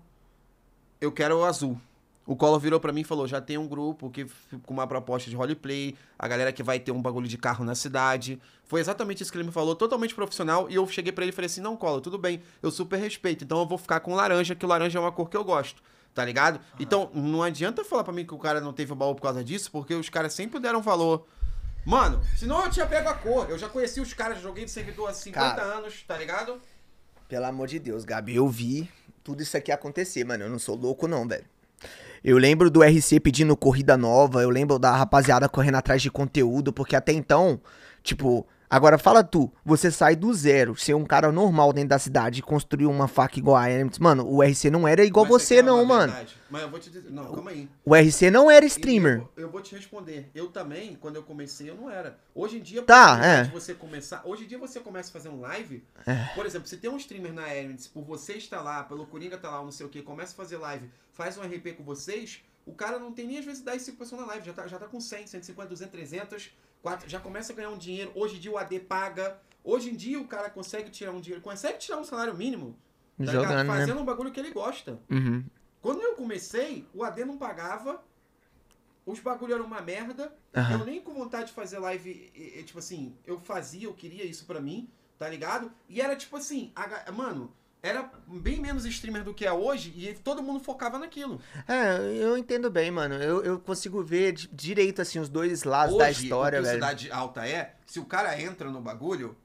Eu quero o azul. O Collor virou para mim e falou: já tem um grupo que com uma proposta de roleplay, a galera que vai ter um bagulho de carro na cidade. Foi exatamente isso que ele me falou, totalmente profissional. E eu cheguei para ele e falei assim: não, Collor, tudo bem, eu super respeito, então eu vou ficar com laranja, que o laranja é uma cor que eu gosto tá ligado? Uhum. Então, não adianta falar para mim que o cara não teve o baú por causa disso, porque os caras sempre deram valor. Mano, senão eu tinha pego a cor. Eu já conheci os caras, joguei de servidor há 50 cara, anos, tá ligado? Pelo amor de Deus, Gabi, eu vi tudo isso aqui acontecer, mano. Eu não sou louco, não, velho. Eu lembro do RC pedindo corrida nova, eu lembro da rapaziada correndo atrás de conteúdo, porque até então, tipo, Agora fala tu, você sai do zero, ser um cara normal dentro da cidade e construir uma faca igual a Hermes. Mano, o RC não era igual Mas você, é não, mano. Verdade. Mas eu vou te dizer. Não, calma aí. O RC não era streamer. Eu, eu, vou te responder. Eu também, quando eu comecei, eu não era. Hoje em dia, tá, é. você começar. Hoje em dia você começa a fazer um live. É. Por exemplo, se tem um streamer na Hermes, por você estar lá, pelo Coringa estar tá lá, não sei o que, começa a fazer live, faz um RP com vocês, o cara não tem nem às vezes 10, 5 pessoas na live, já tá, já tá com 100, 150, 200, 300. Quatro, já começa a ganhar um dinheiro. Hoje em dia o AD paga. Hoje em dia o cara consegue tirar um dinheiro. Consegue tirar um salário mínimo. Tá Jogando, né? Fazendo né? um bagulho que ele gosta. Uhum. Quando eu comecei, o AD não pagava. Os bagulho eram uma merda. Uhum. Eu nem com vontade de fazer live. E, e, tipo assim, eu fazia, eu queria isso pra mim, tá ligado? E era tipo assim, a, mano, era bem menos streamer do que é hoje e todo mundo focava naquilo. É, eu entendo bem, mano. Eu, eu consigo ver direito, assim, os dois lados hoje, da história, velho. que velho. cidade alta é, se o cara entra no bagulho.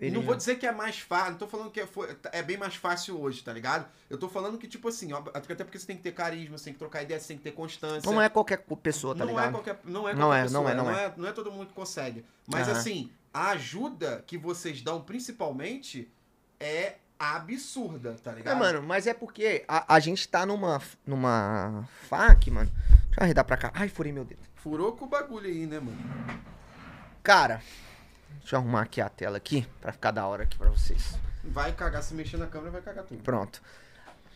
Ele não vou dizer que é mais fácil, não tô falando que é, foi, é, bem mais fácil hoje, tá ligado? Eu tô falando que, tipo assim, até porque você tem que ter carisma, você tem que trocar ideia, você tem que ter constância. Não é qualquer pessoa, tá não é ligado? É qualquer, não é qualquer é, não é, pessoa, não é, não, não é. é. Não é todo mundo que consegue. Mas, uhum. assim, a ajuda que vocês dão, principalmente, é absurda, tá é, ligado? É, mano, mas é porque a, a gente tá numa, numa fac, mano. Deixa eu arredar pra cá. Ai, furei meu dedo. Furou com o bagulho aí, né, mano? Cara, deixa eu arrumar aqui a tela aqui, pra ficar da hora aqui pra vocês. Vai cagar, se mexer na câmera, vai cagar tudo. Pronto.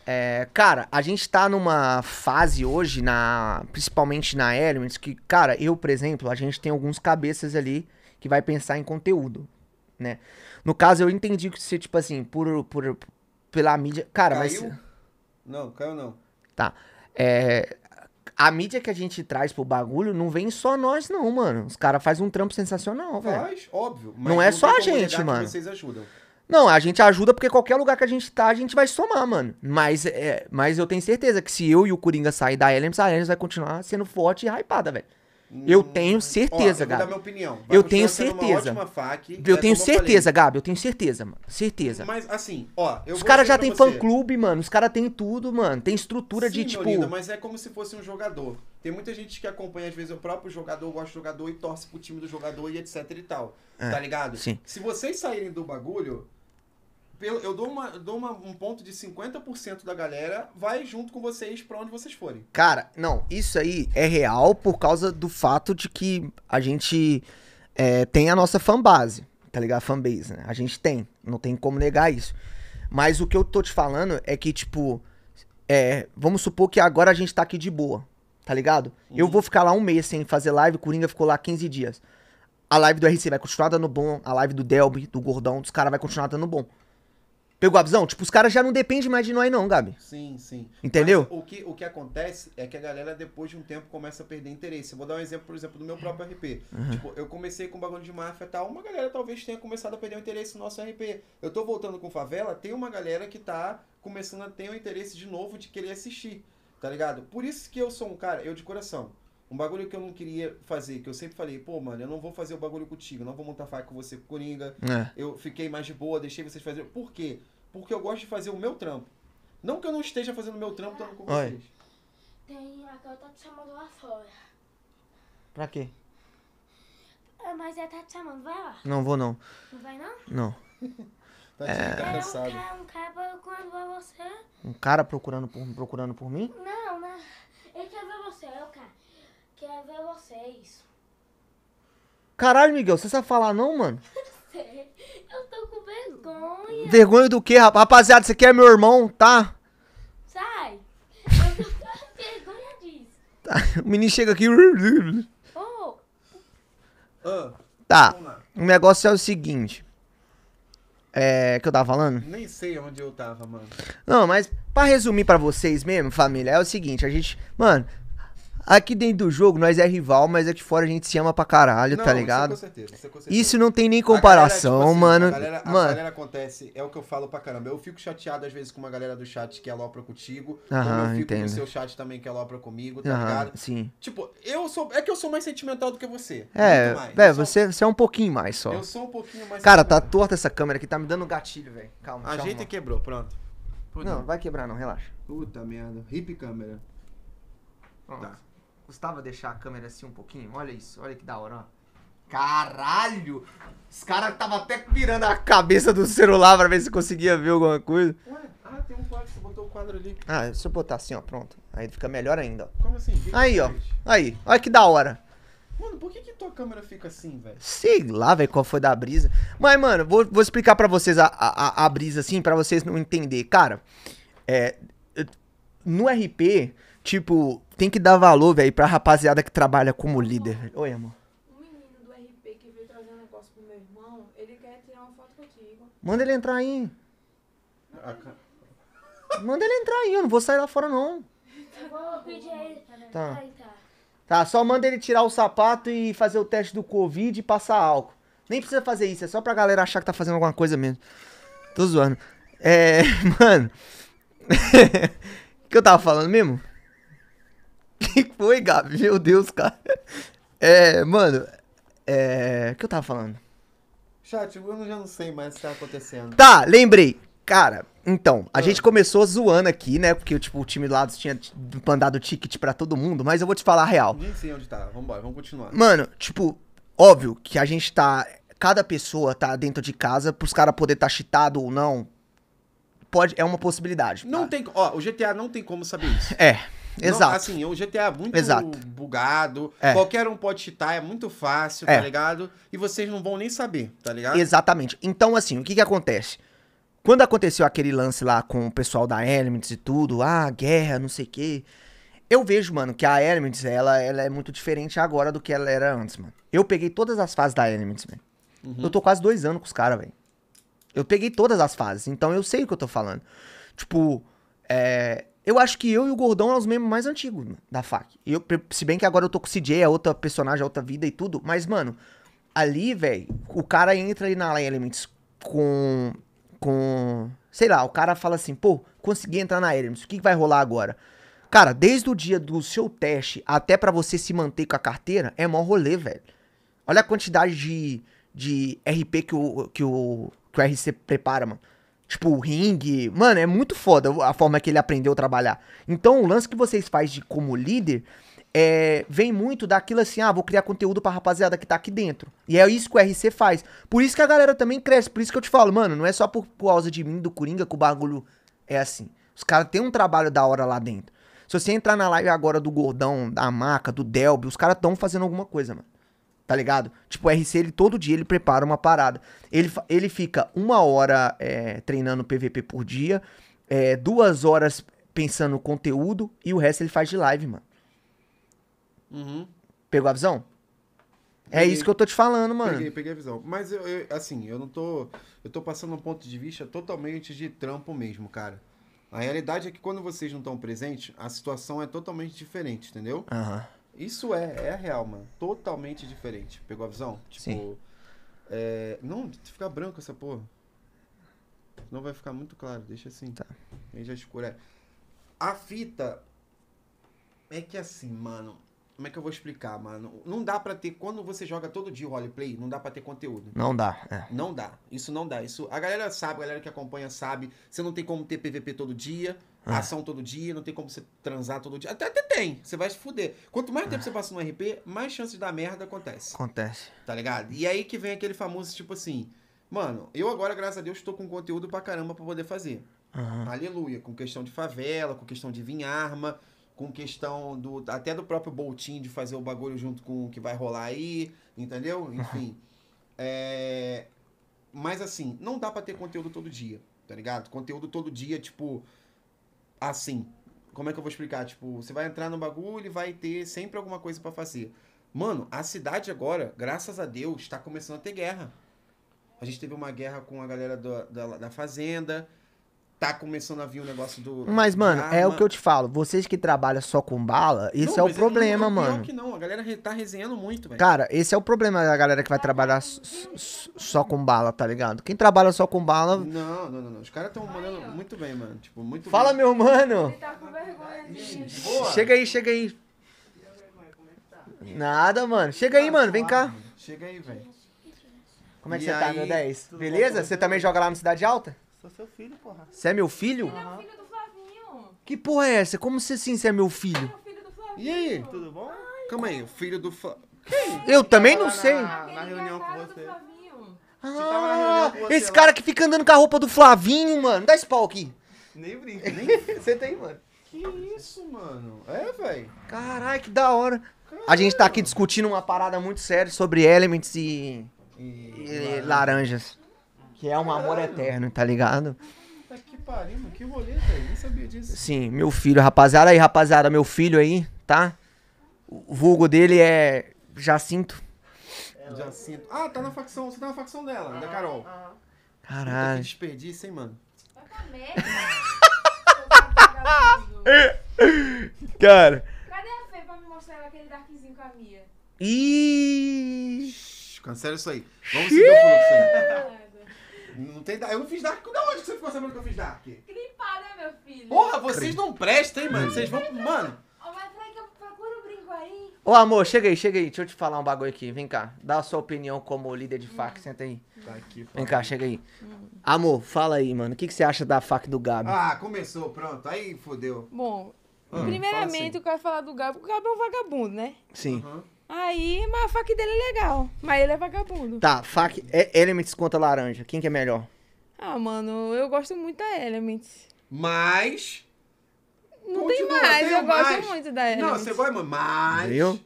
É, cara, a gente tá numa fase hoje, na principalmente na Elements, que, cara, eu, por exemplo, a gente tem alguns cabeças ali que vai pensar em conteúdo, né? No caso, eu entendi que você, tipo assim, por, por, pela mídia. Cara, caiu? mas. Não, caiu não. Tá. É, a mídia que a gente traz pro bagulho não vem só nós, não, mano. Os caras fazem um trampo sensacional, velho. Faz, óbvio. não é só a gente, mano. vocês ajudam. Não, a gente ajuda porque qualquer lugar que a gente tá, a gente vai somar, mano. Mas, é, mas eu tenho certeza que se eu e o Coringa sair da Elements, a Elements vai continuar sendo forte e hypada, velho. Eu hum. tenho certeza, Ó, eu Gabi. minha opinião. Vai eu tenho certeza. Uma fac, eu é tenho certeza, eu Gabi. Eu tenho certeza, mano. Certeza. Mas assim, ó. os caras já tem fã-clube, mano. Os caras tem tudo, mano. Tem estrutura Sim, de tipo. Lindo, mas é como se fosse um jogador. Tem muita gente que acompanha, às vezes, o próprio jogador, gosta do jogador e torce pro time do jogador e etc e tal. É, tá ligado? Sim. Se vocês saírem do bagulho, eu dou, uma, dou uma, um ponto de 50% da galera vai junto com vocês pra onde vocês forem. Cara, não, isso aí é real por causa do fato de que a gente é, tem a nossa fanbase, tá ligado? fanbase, né? A gente tem, não tem como negar isso. Mas o que eu tô te falando é que, tipo, é, vamos supor que agora a gente tá aqui de boa, tá ligado? Uhum. Eu vou ficar lá um mês sem fazer live, Coringa ficou lá 15 dias. A live do RC vai continuar dando bom, a live do Delby, do Gordão, dos caras vai continuar dando bom. Pegou a visão? Tipo, os caras já não dependem mais de nós, não, Gabi. Sim, sim. Entendeu? Mas o que, o que acontece é que a galera, depois de um tempo, começa a perder interesse. Eu vou dar um exemplo, por exemplo, do meu próprio RP. Uhum. Tipo, eu comecei com bagulho de máfia e tal. Uma galera talvez tenha começado a perder o interesse no nosso RP. Eu tô voltando com favela, tem uma galera que tá começando a ter o interesse de novo de querer assistir. Tá ligado? Por isso que eu sou um cara, eu de coração. Um bagulho que eu não queria fazer, que eu sempre falei, pô, mano, eu não vou fazer o bagulho contigo, não vou montar faca com você, Coringa. É. Eu fiquei mais de boa, deixei vocês fazerem. Por quê? porque eu gosto de fazer o meu trampo. Não que eu não esteja fazendo o meu trampo estando com Oi. vocês. Tem, a Gal tá te chamando lá fora. Pra quê? É, mas ela é, tá te chamando, vai lá. Não vou não. Não vai não? Não. *laughs* tá Era é. um cansado. cara, um cara procurando por você. Um cara procurando por, procurando por mim? Não, né? Ele quer ver você, é o cara. Quer ver vocês. Caralho, Miguel, você sabe falar não, mano? *laughs* *laughs* Eu tô com vergonha. Vergonha do quê, rapaz? Rapaziada, você quer meu irmão, tá? Sai. Eu tô com *laughs* vergonha disso. Tá. O menino chega aqui. Oh. Tá. O negócio é o seguinte. É. Que eu tava falando? Nem sei onde eu tava, mano. Não, mas pra resumir pra vocês mesmo, família, é o seguinte, a gente. Mano, Aqui dentro do jogo nós é rival, mas aqui fora a gente se ama pra caralho, tá não, tá ligado? Isso, é com certeza, isso, é com certeza. isso não tem nem comparação, a galera, tipo assim, mano. A galera, a mano. galera acontece, é o que eu falo pra caramba. Eu fico chateado às vezes com uma galera do chat que é alopra contigo. Aham, eu fico entendo. O seu chat também que é alopra comigo, tá Aham, ligado? Sim. Tipo, eu sou. É que eu sou mais sentimental do que você. É, é você, você é um pouquinho mais só. Eu sou um pouquinho mais. Cara, tá torta essa câmera aqui, tá me dando um gatilho, velho. Calma, A gente quebrou, pronto. não, vai quebrar não, relaxa. Puta merda. Hip câmera. Pronto. Tá. Custava deixar a câmera assim um pouquinho? Olha isso, olha que da hora, ó. Caralho! Os caras estavam até virando a cabeça do celular pra ver se conseguia ver alguma coisa. Ué, ah, tem um quadro, você botou o quadro ali. Ah, deixa eu botar assim, ó, pronto. Aí fica melhor ainda, ó. Como assim? Aí, ó. Aí, olha que da hora. Mano, por que, que tua câmera fica assim, velho? Sei lá, velho, qual foi da brisa. Mas, mano, vou, vou explicar para vocês a, a, a, brisa, assim, para vocês não entender. Cara, é, no RP, tipo, tem que dar valor, velho, pra rapaziada que trabalha como líder. Oi, amor. O menino do RP que veio trazer um negócio pro meu irmão, ele quer tirar uma foto contigo. Manda ele entrar aí. Manda ele entrar aí, eu não vou sair lá fora, não. Eu *laughs* ele. Tá. tá. Tá, só manda ele tirar o sapato e fazer o teste do Covid e passar álcool. Nem precisa fazer isso, é só pra galera achar que tá fazendo alguma coisa mesmo. Tô zoando. É, *laughs* mano. *laughs* O que eu tava falando mesmo? que foi, Gabi? Meu Deus, cara. É, mano, é. O que eu tava falando? Chat, eu já não sei mais o que tá acontecendo. Tá, lembrei. Cara, então, a ah. gente começou zoando aqui, né? Porque tipo, o time do lado tinha mandado ticket para todo mundo, mas eu vou te falar a real. Nem sei onde tá, vambora, vamos continuar. Mano, tipo, óbvio que a gente tá. Cada pessoa tá dentro de casa, pros caras poder tá cheatado ou não. Pode, é uma possibilidade. Não tem. Ó, o GTA não tem como saber isso. É. Exato. Não, assim, o GTA é muito Exato. bugado. É. Qualquer um pode cheatar, é muito fácil, tá é. tá ligado? E vocês não vão nem saber, tá ligado? Exatamente. Então, assim, o que que acontece? Quando aconteceu aquele lance lá com o pessoal da Elements e tudo, ah, guerra, não sei o quê. Eu vejo, mano, que a Elements, ela, ela é muito diferente agora do que ela era antes, mano. Eu peguei todas as fases da Elements, velho. Uhum. Eu tô quase dois anos com os caras, velho. Eu peguei todas as fases, então eu sei o que eu tô falando. Tipo, é, eu acho que eu e o Gordão é os membros mais antigos da FAC. Eu, se bem que agora eu tô com o CJ, é outra personagem, é outra vida e tudo. Mas, mano, ali, velho, o cara entra ali na Elements com. com. Sei lá, o cara fala assim, pô, consegui entrar na Elements, o que, que vai rolar agora? Cara, desde o dia do seu teste até para você se manter com a carteira, é mó rolê, velho. Olha a quantidade de, de RP que o, que, o, que o RC prepara, mano. Tipo, o ringue. Mano, é muito foda a forma que ele aprendeu a trabalhar. Então, o lance que vocês fazem de, como líder é, vem muito daquilo assim, ah, vou criar conteúdo pra rapaziada que tá aqui dentro. E é isso que o RC faz. Por isso que a galera também cresce, por isso que eu te falo, mano, não é só por causa de mim, do Coringa, que o bagulho é assim. Os caras têm um trabalho da hora lá dentro. Se você entrar na live agora do Gordão, da Maca, do Delby, os caras estão fazendo alguma coisa, mano tá ligado? Tipo, o RC, ele todo dia ele prepara uma parada. Ele, ele fica uma hora é, treinando PVP por dia, é, duas horas pensando no conteúdo e o resto ele faz de live, mano. Uhum. Pegou a visão? É peguei, é isso que eu tô te falando, mano. Peguei, peguei a visão. Mas, eu, eu, assim, eu não tô... Eu tô passando um ponto de vista totalmente de trampo mesmo, cara. A realidade é que quando vocês não estão presentes, a situação é totalmente diferente, entendeu? Aham. Uhum. Isso é, é real, mano. Totalmente diferente. Pegou a visão? Tipo. Sim. É, não, ficar branco essa porra. Não vai ficar muito claro, deixa assim. Tá. Aí já escura. A fita é que assim, mano. Como é que eu vou explicar, mano? Não dá para ter. Quando você joga todo dia o roleplay, não dá para ter conteúdo. Não dá. É. Não dá. Isso não dá. Isso A galera sabe, a galera que acompanha sabe. Você não tem como ter PVP todo dia, é. ação todo dia, não tem como você transar todo dia. Até, até tem. Você vai se fuder. Quanto mais tempo é. você passa no RP, mais chances da merda acontece. Acontece. Tá ligado? E aí que vem aquele famoso tipo assim. Mano, eu agora, graças a Deus, tô com conteúdo pra caramba pra poder fazer. Uhum. Aleluia. Com questão de favela, com questão de vir arma com questão do até do próprio Boltinho de fazer o bagulho junto com o que vai rolar aí, entendeu? *laughs* Enfim. é, mas assim, não dá para ter conteúdo todo dia, tá ligado? Conteúdo todo dia, tipo assim, como é que eu vou explicar? Tipo, você vai entrar no bagulho e vai ter sempre alguma coisa para fazer. Mano, a cidade agora, graças a Deus, tá começando a ter guerra. A gente teve uma guerra com a galera do, da, da Fazenda, tá começando a vir o negócio do. Mas, mano, arma. Ah, é o que eu te falo. Vocês que trabalham só com bala, isso é o é, problema, não, não, mano. Não, que não. A galera tá resenhando muito, velho. Cara, esse é o problema da galera que vai trabalhar só com bala, tá ligado? Quem trabalha só com bala. Não, não, não. não. Os caras tão mandando muito bem, mano. Tipo, muito Fala, bem. meu mano. Ele tá com vergonha, gente. Chega aí, chega aí. Nada, mano. Chega aí, tá mano. Vem cá. Chega aí, velho. Como é que e você aí, tá, meu 10? Beleza? Você também joga lá no Cidade Alta? Sou seu filho, porra. Você é meu filho? Ele é o filho do Flavinho. Que porra é essa? Como você assim, você é meu filho? É o filho do Flavinho. E aí? Tudo bom? Ai, Calma aí, o filho do Flavinho. É Eu também não sei. Na, na reunião ah, com você. Ah, você, esse cara que fica andando com a roupa do Flavinho, mano. Dá esse pau aqui. Nem brinca, *laughs* nem senta aí, mano. Que isso, mano? É, velho. Caralho, que da hora. Caralho. A gente tá aqui discutindo uma parada muito séria sobre Elements e, e, e laranjas que é um Caralho. amor eterno, tá ligado? Tá que pariu, mano. que rolê, velho. Nem sabia disso. Sim, meu filho, rapaziada. Aí, rapaziada, meu filho aí, tá? O vulgo dele é Jacinto. Ela. Jacinto. Ah, tá na facção. Você tá na facção dela, ah, da Carol. Ah. Caralho. Que desperdício, hein, mano? Vai comer, tá Cara. Cadê a Fê pra me mostrar aquele darkzinho com a Mia? Ih! Cancela isso aí. Vamos seguir o fluxo aí. Não tem Eu não fiz Dark. Da onde você ficou sabendo que eu fiz Dark? Gripar, né, meu filho? Porra, vocês não prestam, hein, mano? Hum. Vocês vão. Mano. Ô amor, chega aí, chega aí. Deixa eu te falar um bagulho aqui. Vem cá. Dá a sua opinião como líder de fac. Hum. Senta aí. Tá aqui, Vem cá, chega aí. Hum. Amor, fala aí, mano. O que, que você acha da fac do Gabi? Ah, começou, pronto. Aí fodeu. Bom, hum, primeiramente assim. eu quero falar do Gabi. O Gabi é um vagabundo, né? Sim. Uhum. Aí, mas a fac dele é legal. Mas ele é vagabundo. Tá, fac é Elements contra laranja. Quem que é melhor? Ah, mano, eu gosto muito da Elements. Mas. Não Continua, tem mais, eu mais. gosto muito da Elements. Não, você gosta, mas. Viu?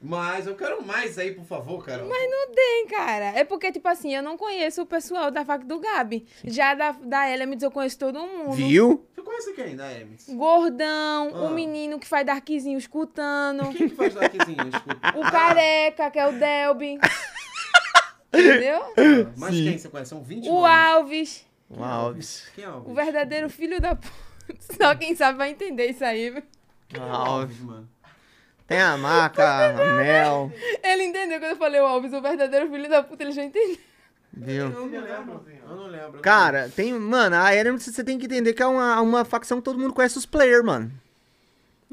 Mas eu quero mais aí, por favor, cara. Mas não tem, cara. É porque, tipo assim, eu não conheço o pessoal da faca do Gabi. Sim. Já da, da Elements eu conheço todo mundo. Viu? Tu conhece quem da Elements? Gordão, ah. o menino que faz Darkzinho escutando. Quem que faz Darkzinho escutando? o Careca, que é o Delby. *laughs* Entendeu? Ah, mas Sim. quem você conhece? São 20 O nomes. Alves. O Alves. Quem é Alves? O verdadeiro filho da... *laughs* Só quem sabe vai entender isso aí. Alves, mano. Tem a maca, mel. Ele entendeu quando eu falei o Alves, o verdadeiro filho da puta, ele já entendeu. Viu? Eu não lembro. Eu não lembro. Cara, tem. Mano, a Arena você tem que entender que é uma, uma facção que todo mundo conhece os players, mano.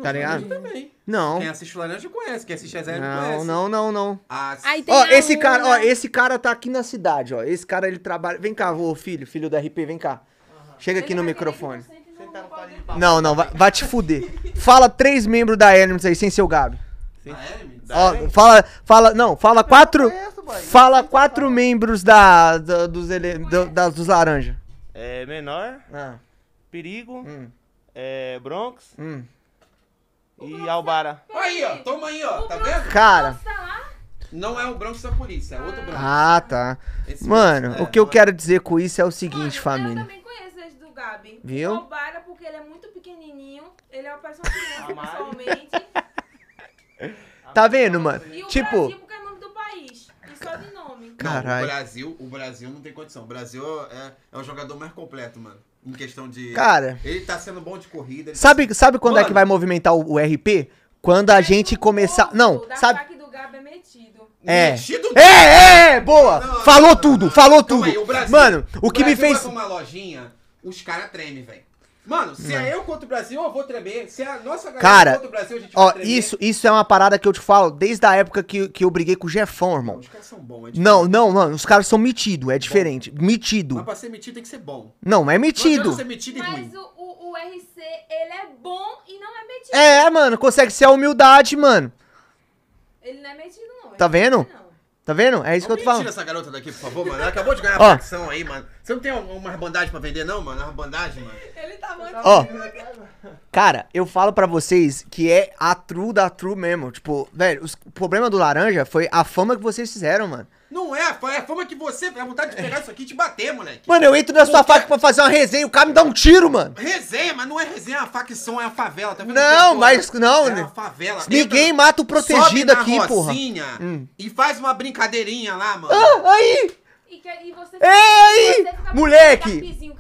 tá ligado? Também. Não. Quem assiste o Laranja conhece, quem assiste a Zero não, conhece. Não, não, não. Ah, Aí tem ó, esse cara, ó, esse cara tá aqui na cidade, ó. Esse cara ele trabalha. Vem cá, ô filho, filho da RP, vem cá. Uhum. Chega aqui ele no microfone tá no de Não, não, vai, vai te fuder. Fala três membros da Hermes aí, sem ser o Gabi. Da Hermes? Ó, fala, fala, não, fala quatro, conheço, fala quatro membros da, da- dos, ele, do- dos laranja. É menor, Ah, perigo, hum, é Bronx hum. e é- Albara. Aí, ó, toma aí, ó, tá vendo? Cara, Não é o Bronx da polícia, é outro Bronx. ah tá. Esse Mano, é o que eu quero dizer com isso é o seguinte, Mano, família. Gabi. Viu? Roubaram porque ele é muito pequenininho. Ele é uma pessoa criança, pessoalmente. *laughs* tá vendo, mano? E o tipo... Brasil, porque é nome do país. E só de nome. Caralho. o Brasil, o Brasil não tem condição. O Brasil é, é o jogador mais completo, mano. Em questão de... Cara... Ele tá sendo bom de corrida. Sabe, tá... sabe quando mano, é que vai movimentar o, o RP? Quando a gente começar... Não, sabe... É. Metido é, é, é, é, boa. Não, falou não, tudo, não, falou tudo. Aí, o Brasil, mano, o, que Brasil me fez. Uma lojinha os caras tremem, velho. Mano, se não. é eu contra o Brasil, eu vou tremer. Se é a nossa galera cara, contra o Brasil, a gente ó, vai tremer. Isso, isso é uma parada que eu te falo desde a época que, que eu briguei com o Jefão, irmão. Os caras são bons, é diferente. Não, não, mano, os caras são metidos, é diferente. Bom. Metido. Mas pra ser metido tem que ser bom. Não, é metido. Não ser metido Mas ruim. o, o, o RC, ele é bom e não é metido. É, mano, consegue ser a humildade, mano. Ele não é metido, não. Tá é vendo? Não. Tá vendo? É isso Alguém que eu tô falando. Tira essa garota daqui, por favor, mano. Ela acabou de ganhar a facção aí, mano. Você não tem uma bandagem pra vender, não, mano? Uma bandagem, mano. Ele tá muito. Ó. Né? Cara, eu falo pra vocês que é a true da true mesmo. Tipo, velho, os... o problema do laranja foi a fama que vocês fizeram, mano. Não é, é a fama que você. É a vontade de pegar isso aqui e te bater, moleque. Mano, eu entro na sua faca pra fazer uma resenha o cara me dá um tiro, mano. Resenha, mas não é resenha, é uma facção, é a favela, tá vendo? Não, mas não. É né? uma favela. Ninguém entra, mata o protegido sobe na aqui, porra. Hum. E faz uma brincadeirinha lá, mano. Ah, aí! E, você Ei! Você moleque!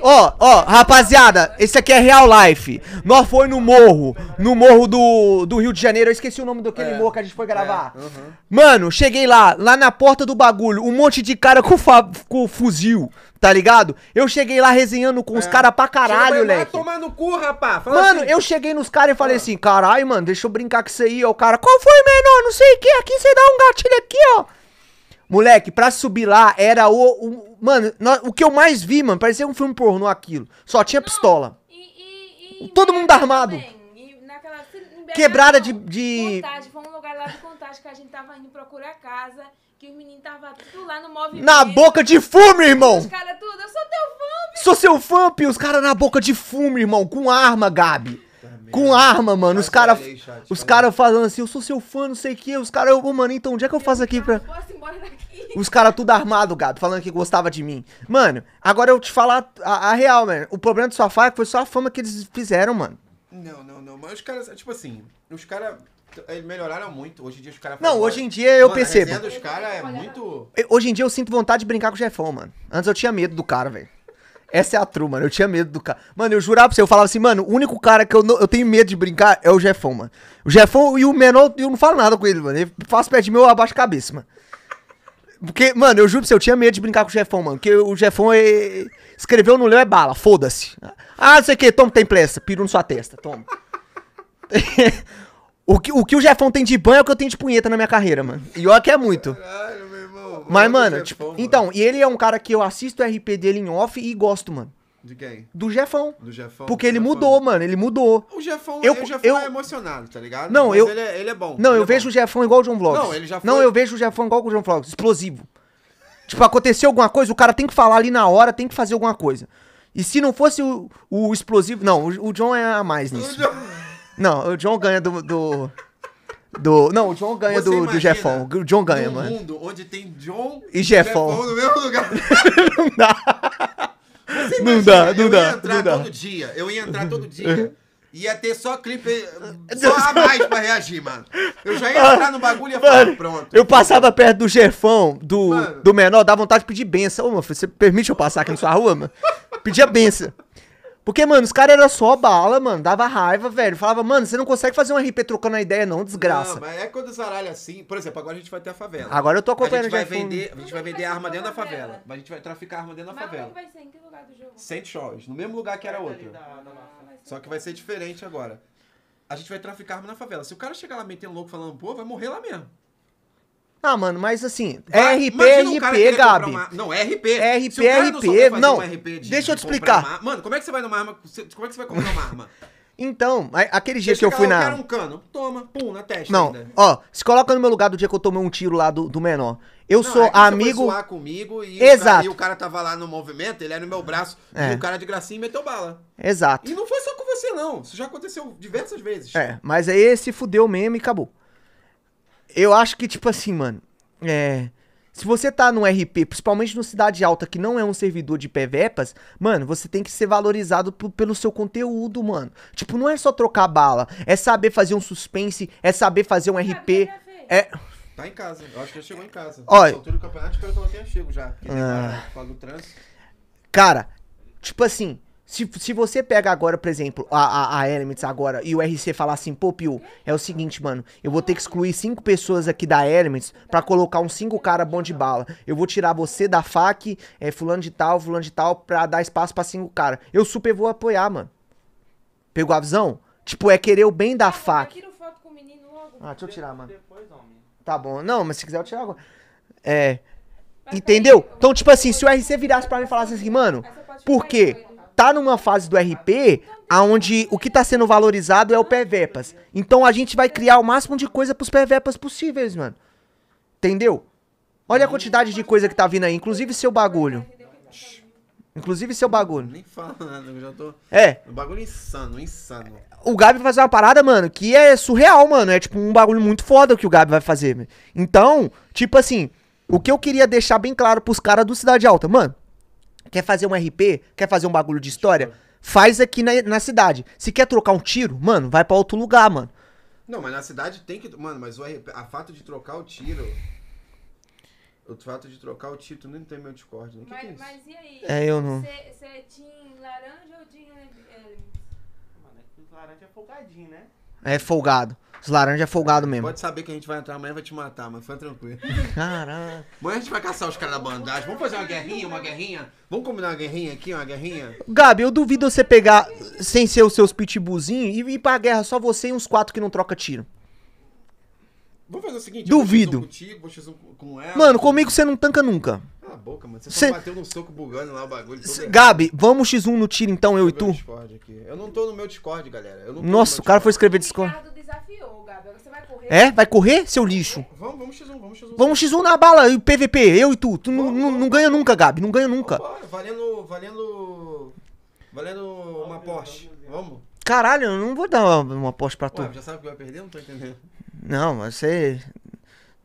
Ó, ó, rapaziada, esse aqui é real life. Nós foi no morro, no morro do, do Rio de Janeiro. Eu esqueci o nome daquele é, morro que a gente foi gravar. É, Mano, cheguei lá, lá na porta do bagulho, um monte de cara com, fa, com fuzil, tá ligado? Eu cheguei lá resenhando com é. os caras pra caralho, moleque. cu, rapá. mano, assim. eu cheguei nos caras e falei ah. assim, caralho, mano, deixa eu brincar com isso aí. Ó, o cara, qual foi, menor? Não sei o que, aqui você dá um gatilho aqui, ó. Moleque, pra subir lá era o. o mano, o que eu mais vi, mano, parecia um filme pornô aquilo. Só tinha pistola. Não, e, e, e Todo mundo armado. Quebrada de. de... Contagem, foi um lugar lá contagem que a gente tava indo procurar casa. Que tava tudo lá no movimento. Na boca de fumo, irmão! Os caras tudo, eu sou teu fã, Sou seu fã, Pio. Os caras na boca de fumo, irmão. Com arma, Gabi com arma, mano. Os caras os cara falando assim, eu sou seu fã, não sei o que. Os caras, eu, mano, então onde é que eu faço aqui pra. *laughs* Os caras tudo armado, gado, falando que gostava de mim. Mano, agora eu te falar a, a real, mano. O problema do Safari foi só a fama que eles fizeram, mano. Não, não, não. Mas os caras, tipo assim, os caras eh, melhoraram muito. Hoje em dia os caras Não, hoje em dia eu mano, percebo. A dos cara é muito... Hoje em dia eu sinto vontade de brincar com o chefão, mano. Antes eu tinha medo do cara, velho. Essa é a true, mano. Eu tinha medo do cara. Mano, eu jurava pra você, eu falava assim, mano, o único cara que eu, não, eu tenho medo de brincar é o Jefão, mano. O Jefão e o menor, eu não falo nada com ele, mano. Ele faz perto de mim, eu abaixo a cabeça, mano. Porque, mano, eu juro pra você, eu tinha medo de brincar com o Jefão, mano. Porque o Jefão é... escreveu no leu é bala, foda-se. Ah, não sei o que, toma, tem pressa, piru na sua testa, toma. *laughs* o, que, o que o Jefão tem de banho é o que eu tenho de punheta na minha carreira, mano. E olha que é muito. Caralho. Mas, mano, tipo, mano. então, e ele é um cara que eu assisto o RP dele em off e gosto, mano. De quem? Do Jefão. Do Jefão. Porque ele mudou, mano. Ele mudou. O Jefão, eu, eu, é emocionado, tá ligado? Não, Mas eu. Ele é, ele é bom. Não, eu é vejo bom. o Jefão igual o John Vlogs. Não, ele já foi... Não, eu vejo o Jefão igual o John Vlogs. Explosivo. tipo, aconteceu alguma coisa, o cara tem que falar ali na hora, tem que fazer alguma coisa. E se não fosse o, o explosivo. Não, o, o John é a mais nisso. O John... Não, o John ganha do... do... *laughs* Do, não, o John ganha do, do Jefão. O John ganha, mano. mundo onde tem John e Jefão no mesmo lugar. *laughs* não dá. não dá, não eu dá. Eu ia entrar todo dá. dia. Eu ia entrar todo dia. *laughs* É. Ia ter só clipe, *laughs* só a mais pra reagir, mano. Eu já ia ah, entrar no bagulho e ia falar, mano, pronto. Eu passava perto do Jefão, do, do menor, dá vontade de pedir benção. Ô, você permite eu passar aqui na sua rua, mano? Pedia benção. Porque, mano, os caras eram só bala, mano. Dava raiva, velho. Falava, mano, você não consegue fazer um RP trocando a ideia, não, desgraça. Não, mas é quando zaralha é assim. Por exemplo, agora a gente vai ter a favela. Agora eu tô acompanhando a gente vai vender, A gente vai vender arma dentro da favela. favela. Mas a gente vai traficar arma dentro da mas favela. Mas vai ser em que lugar do jogo? Saint Shores, no mesmo lugar que era outro. Ah, né? só que vai ser diferente agora. A gente vai traficar arma na favela. Se o cara chegar lá metendo louco falando, pô, vai morrer lá mesmo. Ah, mano, mas assim, Vai, RP, um RP, Gabi. Uma... Não, RP. RP, RP. Não, um RP de, deixa eu te explicar. Uma... Mano, como é que você vai numa arma? Como é que você vai comprar uma arma? Então, aquele dia Deixa que eu fui na. Eu quero um cano, toma, pum, na testa. Não, ainda. ó, se coloca no meu lugar do dia que eu tomei um tiro lá do, do menor. Eu não, sou é amigo. Você foi comigo e Exato. O cara, e o cara tava lá no movimento, ele era no meu braço, é. e o cara de gracinha meteu bala. Exato. E não foi só com você, não. Isso já aconteceu diversas vezes. É, mas aí se fudeu mesmo e acabou. Eu acho que, tipo assim, mano. É. Se você tá num RP, principalmente no Cidade Alta, que não é um servidor de PVPs, mano, você tem que ser valorizado pelo seu conteúdo, mano. Tipo, não é só trocar bala, é saber fazer um suspense, é saber fazer um RP. É. Tá em casa, eu acho que já chegou em casa. Olha. Nessa altura do campeonato, espero que ela tenha chego já. ah. fala do trânsito. Cara, tipo assim, se, se você pega agora, por exemplo, a, a, a, Elements agora e o RC falar assim, pô, Pio, é o seguinte, mano, eu vou ter que excluir cinco pessoas aqui da Elements para colocar uns cinco cara bom de bala. Eu vou tirar você da FAC, é, fulano de tal, fulano de tal, pra dar espaço para cinco cara. Eu super vou apoiar, mano. Pegou a visão? Tipo, é querer o bem da ah, FAC. Ah, deixa eu tirar, mano. Tá bom. Não, mas se quiser eu tirar agora. É. Entendeu? Então, tipo assim, se o RC virasse pra mim e falasse assim, mano, por quê? tá numa fase do RP aonde o que tá sendo valorizado é o PVPAS. Então a gente vai criar o máximo de coisa pros PVPAS possíveis, mano. Entendeu? Olha a quantidade de coisa que tá vindo aí, inclusive seu bagulho. Inclusive seu bagulho. Nem nada, eu já tô. É. Um bagulho é insano, insano. O Gabi vai fazer uma parada, mano, que é surreal, mano. É tipo um bagulho muito foda que o Gabi vai fazer. Então, tipo assim, o que eu queria deixar bem claro pros caras do Cidade Alta, mano, Quer fazer um RP? Quer fazer um bagulho de história? Faz aqui na, na cidade. Se quer trocar um tiro, mano, vai para outro lugar, mano. Não, mas na cidade tem que. Mano, mas o RP, a fato de trocar o tiro. O fato de trocar o tiro, tu nem tem meu Discord, né? Mas, que é isso? mas e aí? É, eu não. Você é Team Laranja ou Team. É, é? Mano, é que laranja é folgadinho, né? É folgado. Os laranja é folgado mesmo. Pode saber que a gente vai entrar amanhã vai te matar, mas foi tranquilo. Caraca. Amanhã a gente vai caçar os caras da bandagem. Vamos fazer uma guerrinha, uma guerrinha? Vamos combinar uma guerrinha aqui, uma guerrinha? Gabi, eu duvido você pegar, sem ser os seus pitbullzinhos, e ir pra guerra só você e uns quatro que não troca tiro. Vamos fazer o seguinte: Duvido. Vou contigo, vou x1 com ela. Mano, comigo você não tanca nunca. Cala a boca, mano. Você Cê... bateu no soco bugando lá o bagulho. Cê... Gabi, vamos X1 no tiro então, eu, eu e tu? Eu não tô no meu Discord, galera. Eu não tô Nossa, o cara foi escrever Discord. O desafiou, Gabi. Agora Você vai correr? É? Vai correr, seu lixo? Vamos, vamos X1, vamos X1. Vamos X1 na bala, e PVP, eu e tu. Tu vamos, não, não ganha nunca, Gabi, não ganha nunca. Vambora, valendo, valendo... Valendo uma Porsche. Vamos? Caralho, eu não vou dar uma, uma Porsche pra tu. Ué, já sabe que vai perder? Não tô entendendo. Não, mas você.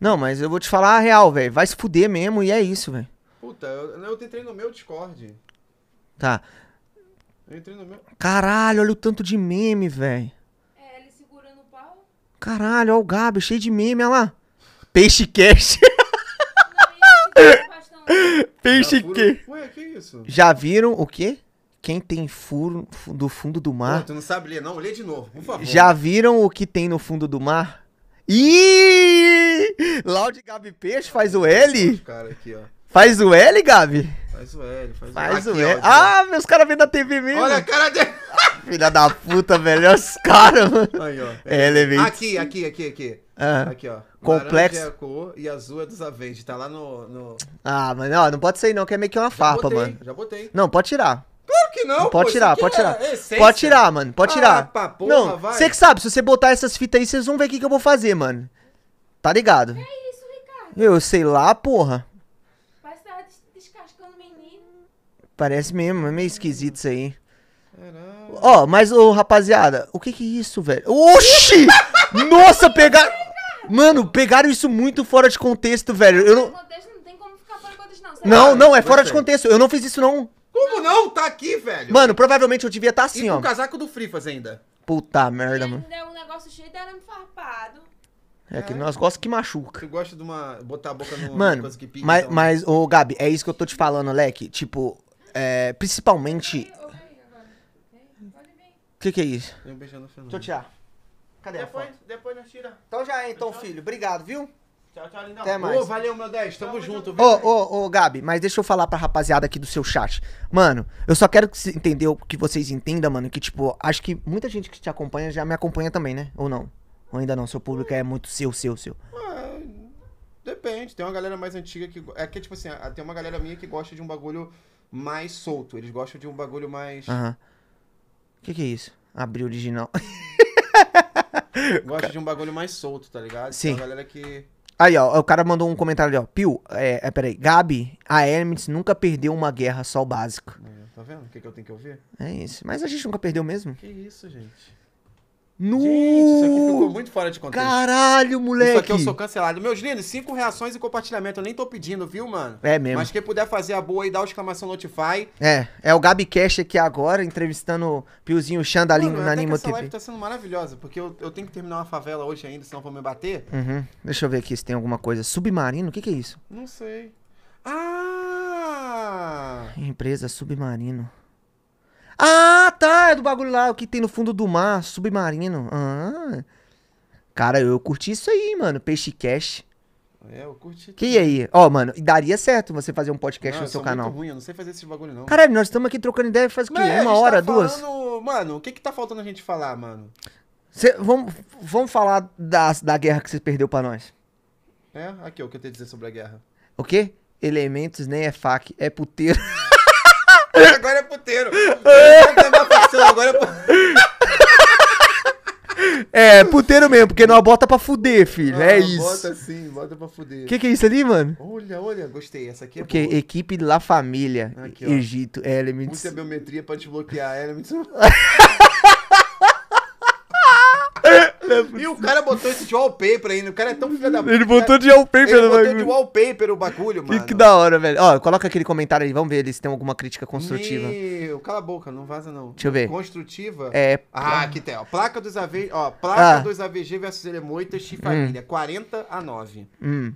Não, mas eu vou te falar a real, velho. Vai se fuder mesmo e é isso, velho. Puta, eu, eu entrei no meu Discord. Tá. Eu entrei no meu. Caralho, olha o tanto de meme, velho. É, ele segurando o pau? Caralho, olha o Gabi, cheio de meme, olha lá. Peixe Cash. *laughs* Peixe que. Ué, que isso? Já viram o quê? Quem tem furo do fundo do mar? Pô, tu não sabe ler, não? Lê de novo, por favor. Já viram o que tem no fundo do mar? E Loud Gabi Peixe faz o L? Faz o L, Gabi? Faz o L, faz, o L. ah, meus caras vêm da TV mesmo. Olha a cara dele. Ah, filha da puta, velho. Olha os caras, mano. Aí, ó. É, é Aqui, aqui, aqui, aqui. Ah. Aqui, ó. Complexo. é a cor e azul é dos Avengers. Tá lá no. no... Ah, mano, não, não pode sair não, que é meio que uma já farpa, botei, mano. Já botei. Não, pode tirar. Claro que não. Pode pô, tirar, pode é tirar. É pode tirar, mano. Pode tirar. Ah, pá, porra, não, você que sabe, se você botar essas fitas aí, vocês vão ver o que, que eu vou fazer, mano. Tá ligado? Que é isso, Ricardo? Eu sei lá, porra. Parece que descascando o menino. Parece mesmo, é meio esquisito isso aí. Caramba. Ó, mas, ô, rapaziada, o que que é isso, velho? Oxi! Nossa, pegaram... Mano, pegaram isso muito fora de contexto, velho. Eu não... Não, não, é fora de contexto. Eu não fiz isso, não. Como não? Tá aqui, velho. Mano, provavelmente eu devia tá estar assim, e ó. o casaco do Frifas ainda. Puta merda, mano. É um negócio cheio de arame farpado. É, que é. nós gostamos que machuca. Eu gosto de uma. botar a boca no. mano, coisa que pica. Mas, então. mas, ô Gabi, é isso que eu tô te falando, Leque. Tipo, é, principalmente. O que, que é isso? Deixa eu tirar. Cadê depois, a foto? Depois nós tira. Então já é, então, filho. Obrigado, viu? Tchau, tchau, linda. Até mais. valeu, meu 10. Tamo, Tamo junto, viu? Ô, ô, ô, Gabi, mas deixa eu falar pra rapaziada aqui do seu chat. Mano, eu só quero que, entendeu que vocês entendam, mano, que, tipo, acho que muita gente que te acompanha já me acompanha também, né? Ou não? Ou ainda não? Seu público é muito seu, seu, seu. Ué, ah, depende. Tem uma galera mais antiga que. É que, tipo assim, tem uma galera minha que gosta de um bagulho mais solto. Eles gostam de um bagulho mais. Aham. Uhum. que, que é isso? Abrir original. gosta de um bagulho mais solto, tá ligado? Sim. Tem uma galera que. Aí, ó, o cara mandou um comentário ali, ó. Pio, é, é, peraí. Gabi, a Hermes nunca perdeu uma guerra só básico. É, tá vendo? O que, que eu tenho que ouvir? É isso. Mas a gente nunca perdeu mesmo. Que isso, gente. No... Gente, isso aqui ficou muito fora de contexto. Caralho, moleque. Isso aqui eu sou cancelado. Meus lindos, cinco reações e compartilhamento. Eu nem tô pedindo, viu, mano? É mesmo. Mas quem puder fazer a boa e dar o exclamação Notify. É, é o Gabi Cash aqui agora, entrevistando o Piozinho Xandalinho mano, na Anima essa TV. Essa live tá sendo maravilhosa, porque eu, eu, tenho que terminar uma favela hoje ainda, senão vão me bater. Uhum. Deixa eu ver aqui se tem alguma coisa. Submarino? O que, que é isso? Não sei. Ah! Empresa Submarino. Ah, tá, é do bagulho lá, o que tem no fundo do mar, submarino. Ah. Cara, eu curti isso aí, mano, peixe cash. É, eu curti. Que aí? Ó, oh, mano, daria certo você fazer um podcast não, no seu canal. Muito ruim, eu não sei fazer esse bagulho não. Caralho, nós estamos aqui trocando ideia faz o quê? Uma hora, tá duas? Mano, o que que tá faltando a gente falar, mano? Cê, vamos, vamos falar da, da guerra que você perdeu pra nós. É, aqui, é o que eu tenho a dizer sobre a guerra. O quê? Elementos nem né? é fac, é puteiro. *laughs* Agora é puteiro. Agora tá é puteiro. É, puteiro mesmo, porque não bota pra fuder, filho. é ah, isso. Bota sim, bota pra fuder. O que, que é isso ali, mano? Olha, olha, gostei. Essa aqui é Porque equipe La Família, aqui, Egito, Elements. Muita biometria pra desbloquear Elements. *laughs* É e o cara botou esse de wallpaper ainda. O cara é tão filho da puta. Ele botou de wallpaper Ele botou de wallpaper o bagulho, mano. Que, que, da hora, velho. Ó, coloca aquele comentário aí. Vamos ver ali se tem alguma crítica construtiva. Meu, cala a boca, não vaza não. Deixa eu ver. Construtiva. É. Ah, aqui tem, ó. Placa dos AVG, ó. Placa ah. dos AVG versus Elemoitas e hum. família. Hum. 40 a 9. Hum.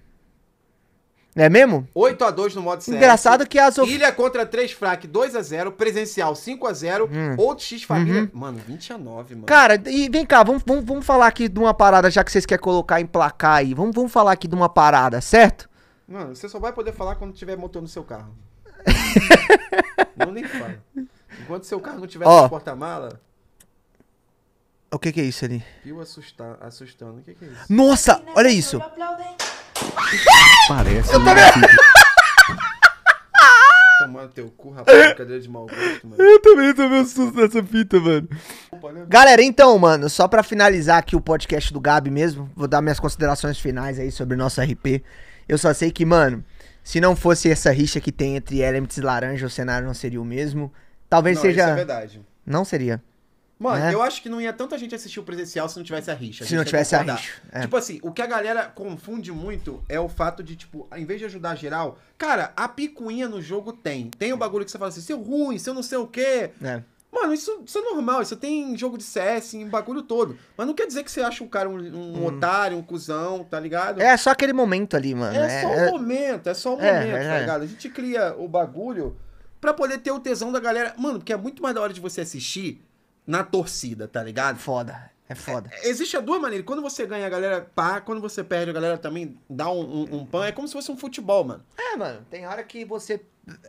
Não é mesmo? 8 a 2 no modo certo. Engraçado que as. Ilha contra 3 frac 2 a 0 presencial 5 a 0 hum. outro X família. Uhum. Mano, 20 a 9, mano. Cara, e vem cá, vamos, vamos, vamos falar aqui de uma parada, já que vocês querem colocar em placar aí. Vamos, vamos falar aqui de uma parada, certo? Mano, você só vai poder falar quando tiver motor no seu carro. *laughs* não nem fala. Enquanto seu carro não tiver Ó, no porta-mala. O que, que é isso ali? Pio assustar, assustando. O que, que é isso? Nossa, olha isso. Eu aplaudo, hein? Parece. Eu também. *laughs* Tomar teu cu, rapaz, cadeira de mau gosto, mano. Eu também tomei um susto dessa fita, mano. Galera, então, mano, só pra finalizar aqui o podcast do Gabi mesmo, vou dar minhas considerações finais aí sobre o nosso RP. Eu só sei que, mano, se não fosse essa rixa que tem entre Elements e Laranja, o cenário não seria o mesmo. Talvez não, seja. Isso é verdade. Não seria. Mano, é. eu acho que não ia tanta gente assistir o presencial se não tivesse a rixa. se assim, não tivesse a rixa. É. Tipo assim, o que a galera confunde muito é o fato de, tipo, em vez de ajudar geral, cara, a picuinha no jogo tem. Tem o bagulho que você fala assim, seu ruim, seu não sei o quê. É. Mano, isso, isso é normal, isso tem em jogo de CS, em bagulho todo. Mas não quer dizer que você acha o cara um, um hum. otário, um cuzão, tá ligado? É só aquele momento ali, mano. É, né? só um é. momento, é só um é, momento, tá ligado? A gente cria o bagulho pra poder ter o tesão da galera. Mano, porque é muito mais da hora de você assistir na torcida, tá ligado? Foda. É foda. É, existe a duas maneiras. Quando você ganha, a galera pá. Quando você perde, a galera também dá um, um, um É como se fosse um futebol, mano. É, mano. Tem hora que você.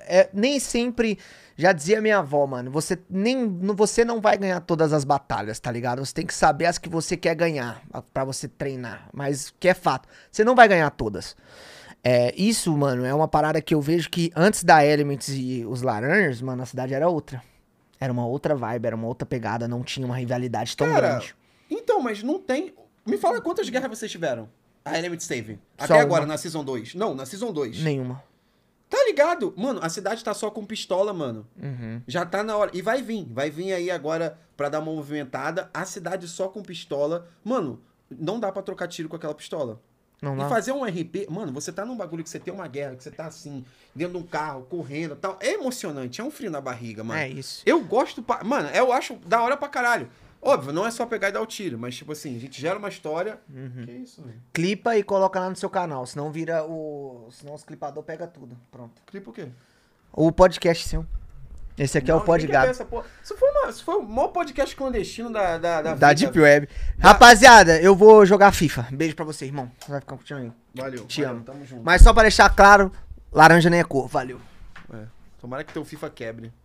É, nem sempre. Já dizia minha avó, mano. Você, nem, você não vai ganhar todas as batalhas, tá ligado? Você tem que saber as que você quer ganhar. para você treinar. Mas que é fato. Você não vai ganhar todas. É, isso, mano, é uma parada que eu vejo que antes da Elements e os Laranjas, mano, a cidade era outra. Era uma outra vibe, era uma outra pegada, não tinha uma rivalidade tão Cara, grande. Então, mas não tem. Me fala quantas guerras vocês tiveram. A Element Stave. Até uma. agora, na Season 2. Não, na Season 2. Nenhuma. Tá ligado? Mano, a cidade tá só com pistola, mano. Uhum. Já tá na hora. E vai vir. Vai vir aí agora pra dar uma movimentada. A cidade só com pistola. Mano, não dá pra trocar tiro com aquela pistola. Não E fazer um RP, mano, você tá num bagulho que você tem uma guerra, que você tá assim, dentro de um carro, correndo tal. É emocionante, é um frio na barriga, mano. É isso. Eu gosto, pra... mano, eu acho da hora pra caralho. Óbvio, não é só pegar e dar o tiro, mas tipo assim, a gente gera uma história. Uhum. Que é isso, velho? Clipa e coloca lá no seu canal, senão vira o. Senão os clipador pega tudo. Pronto. Clipa o quê? O podcast seu. Esse aqui não, é o podcast Isso foi, uma, isso foi o maior podcast clandestino da Da, da, da Deep Web. Da... Rapaziada, eu vou jogar FIFA. Beijo pra você, irmão. vai ficar curtindo aí. Valeu. Te valeu, amo. Tamo junto. Mas só pra deixar claro, laranja nem é cor. Valeu. É. Tomara que teu FIFA quebre.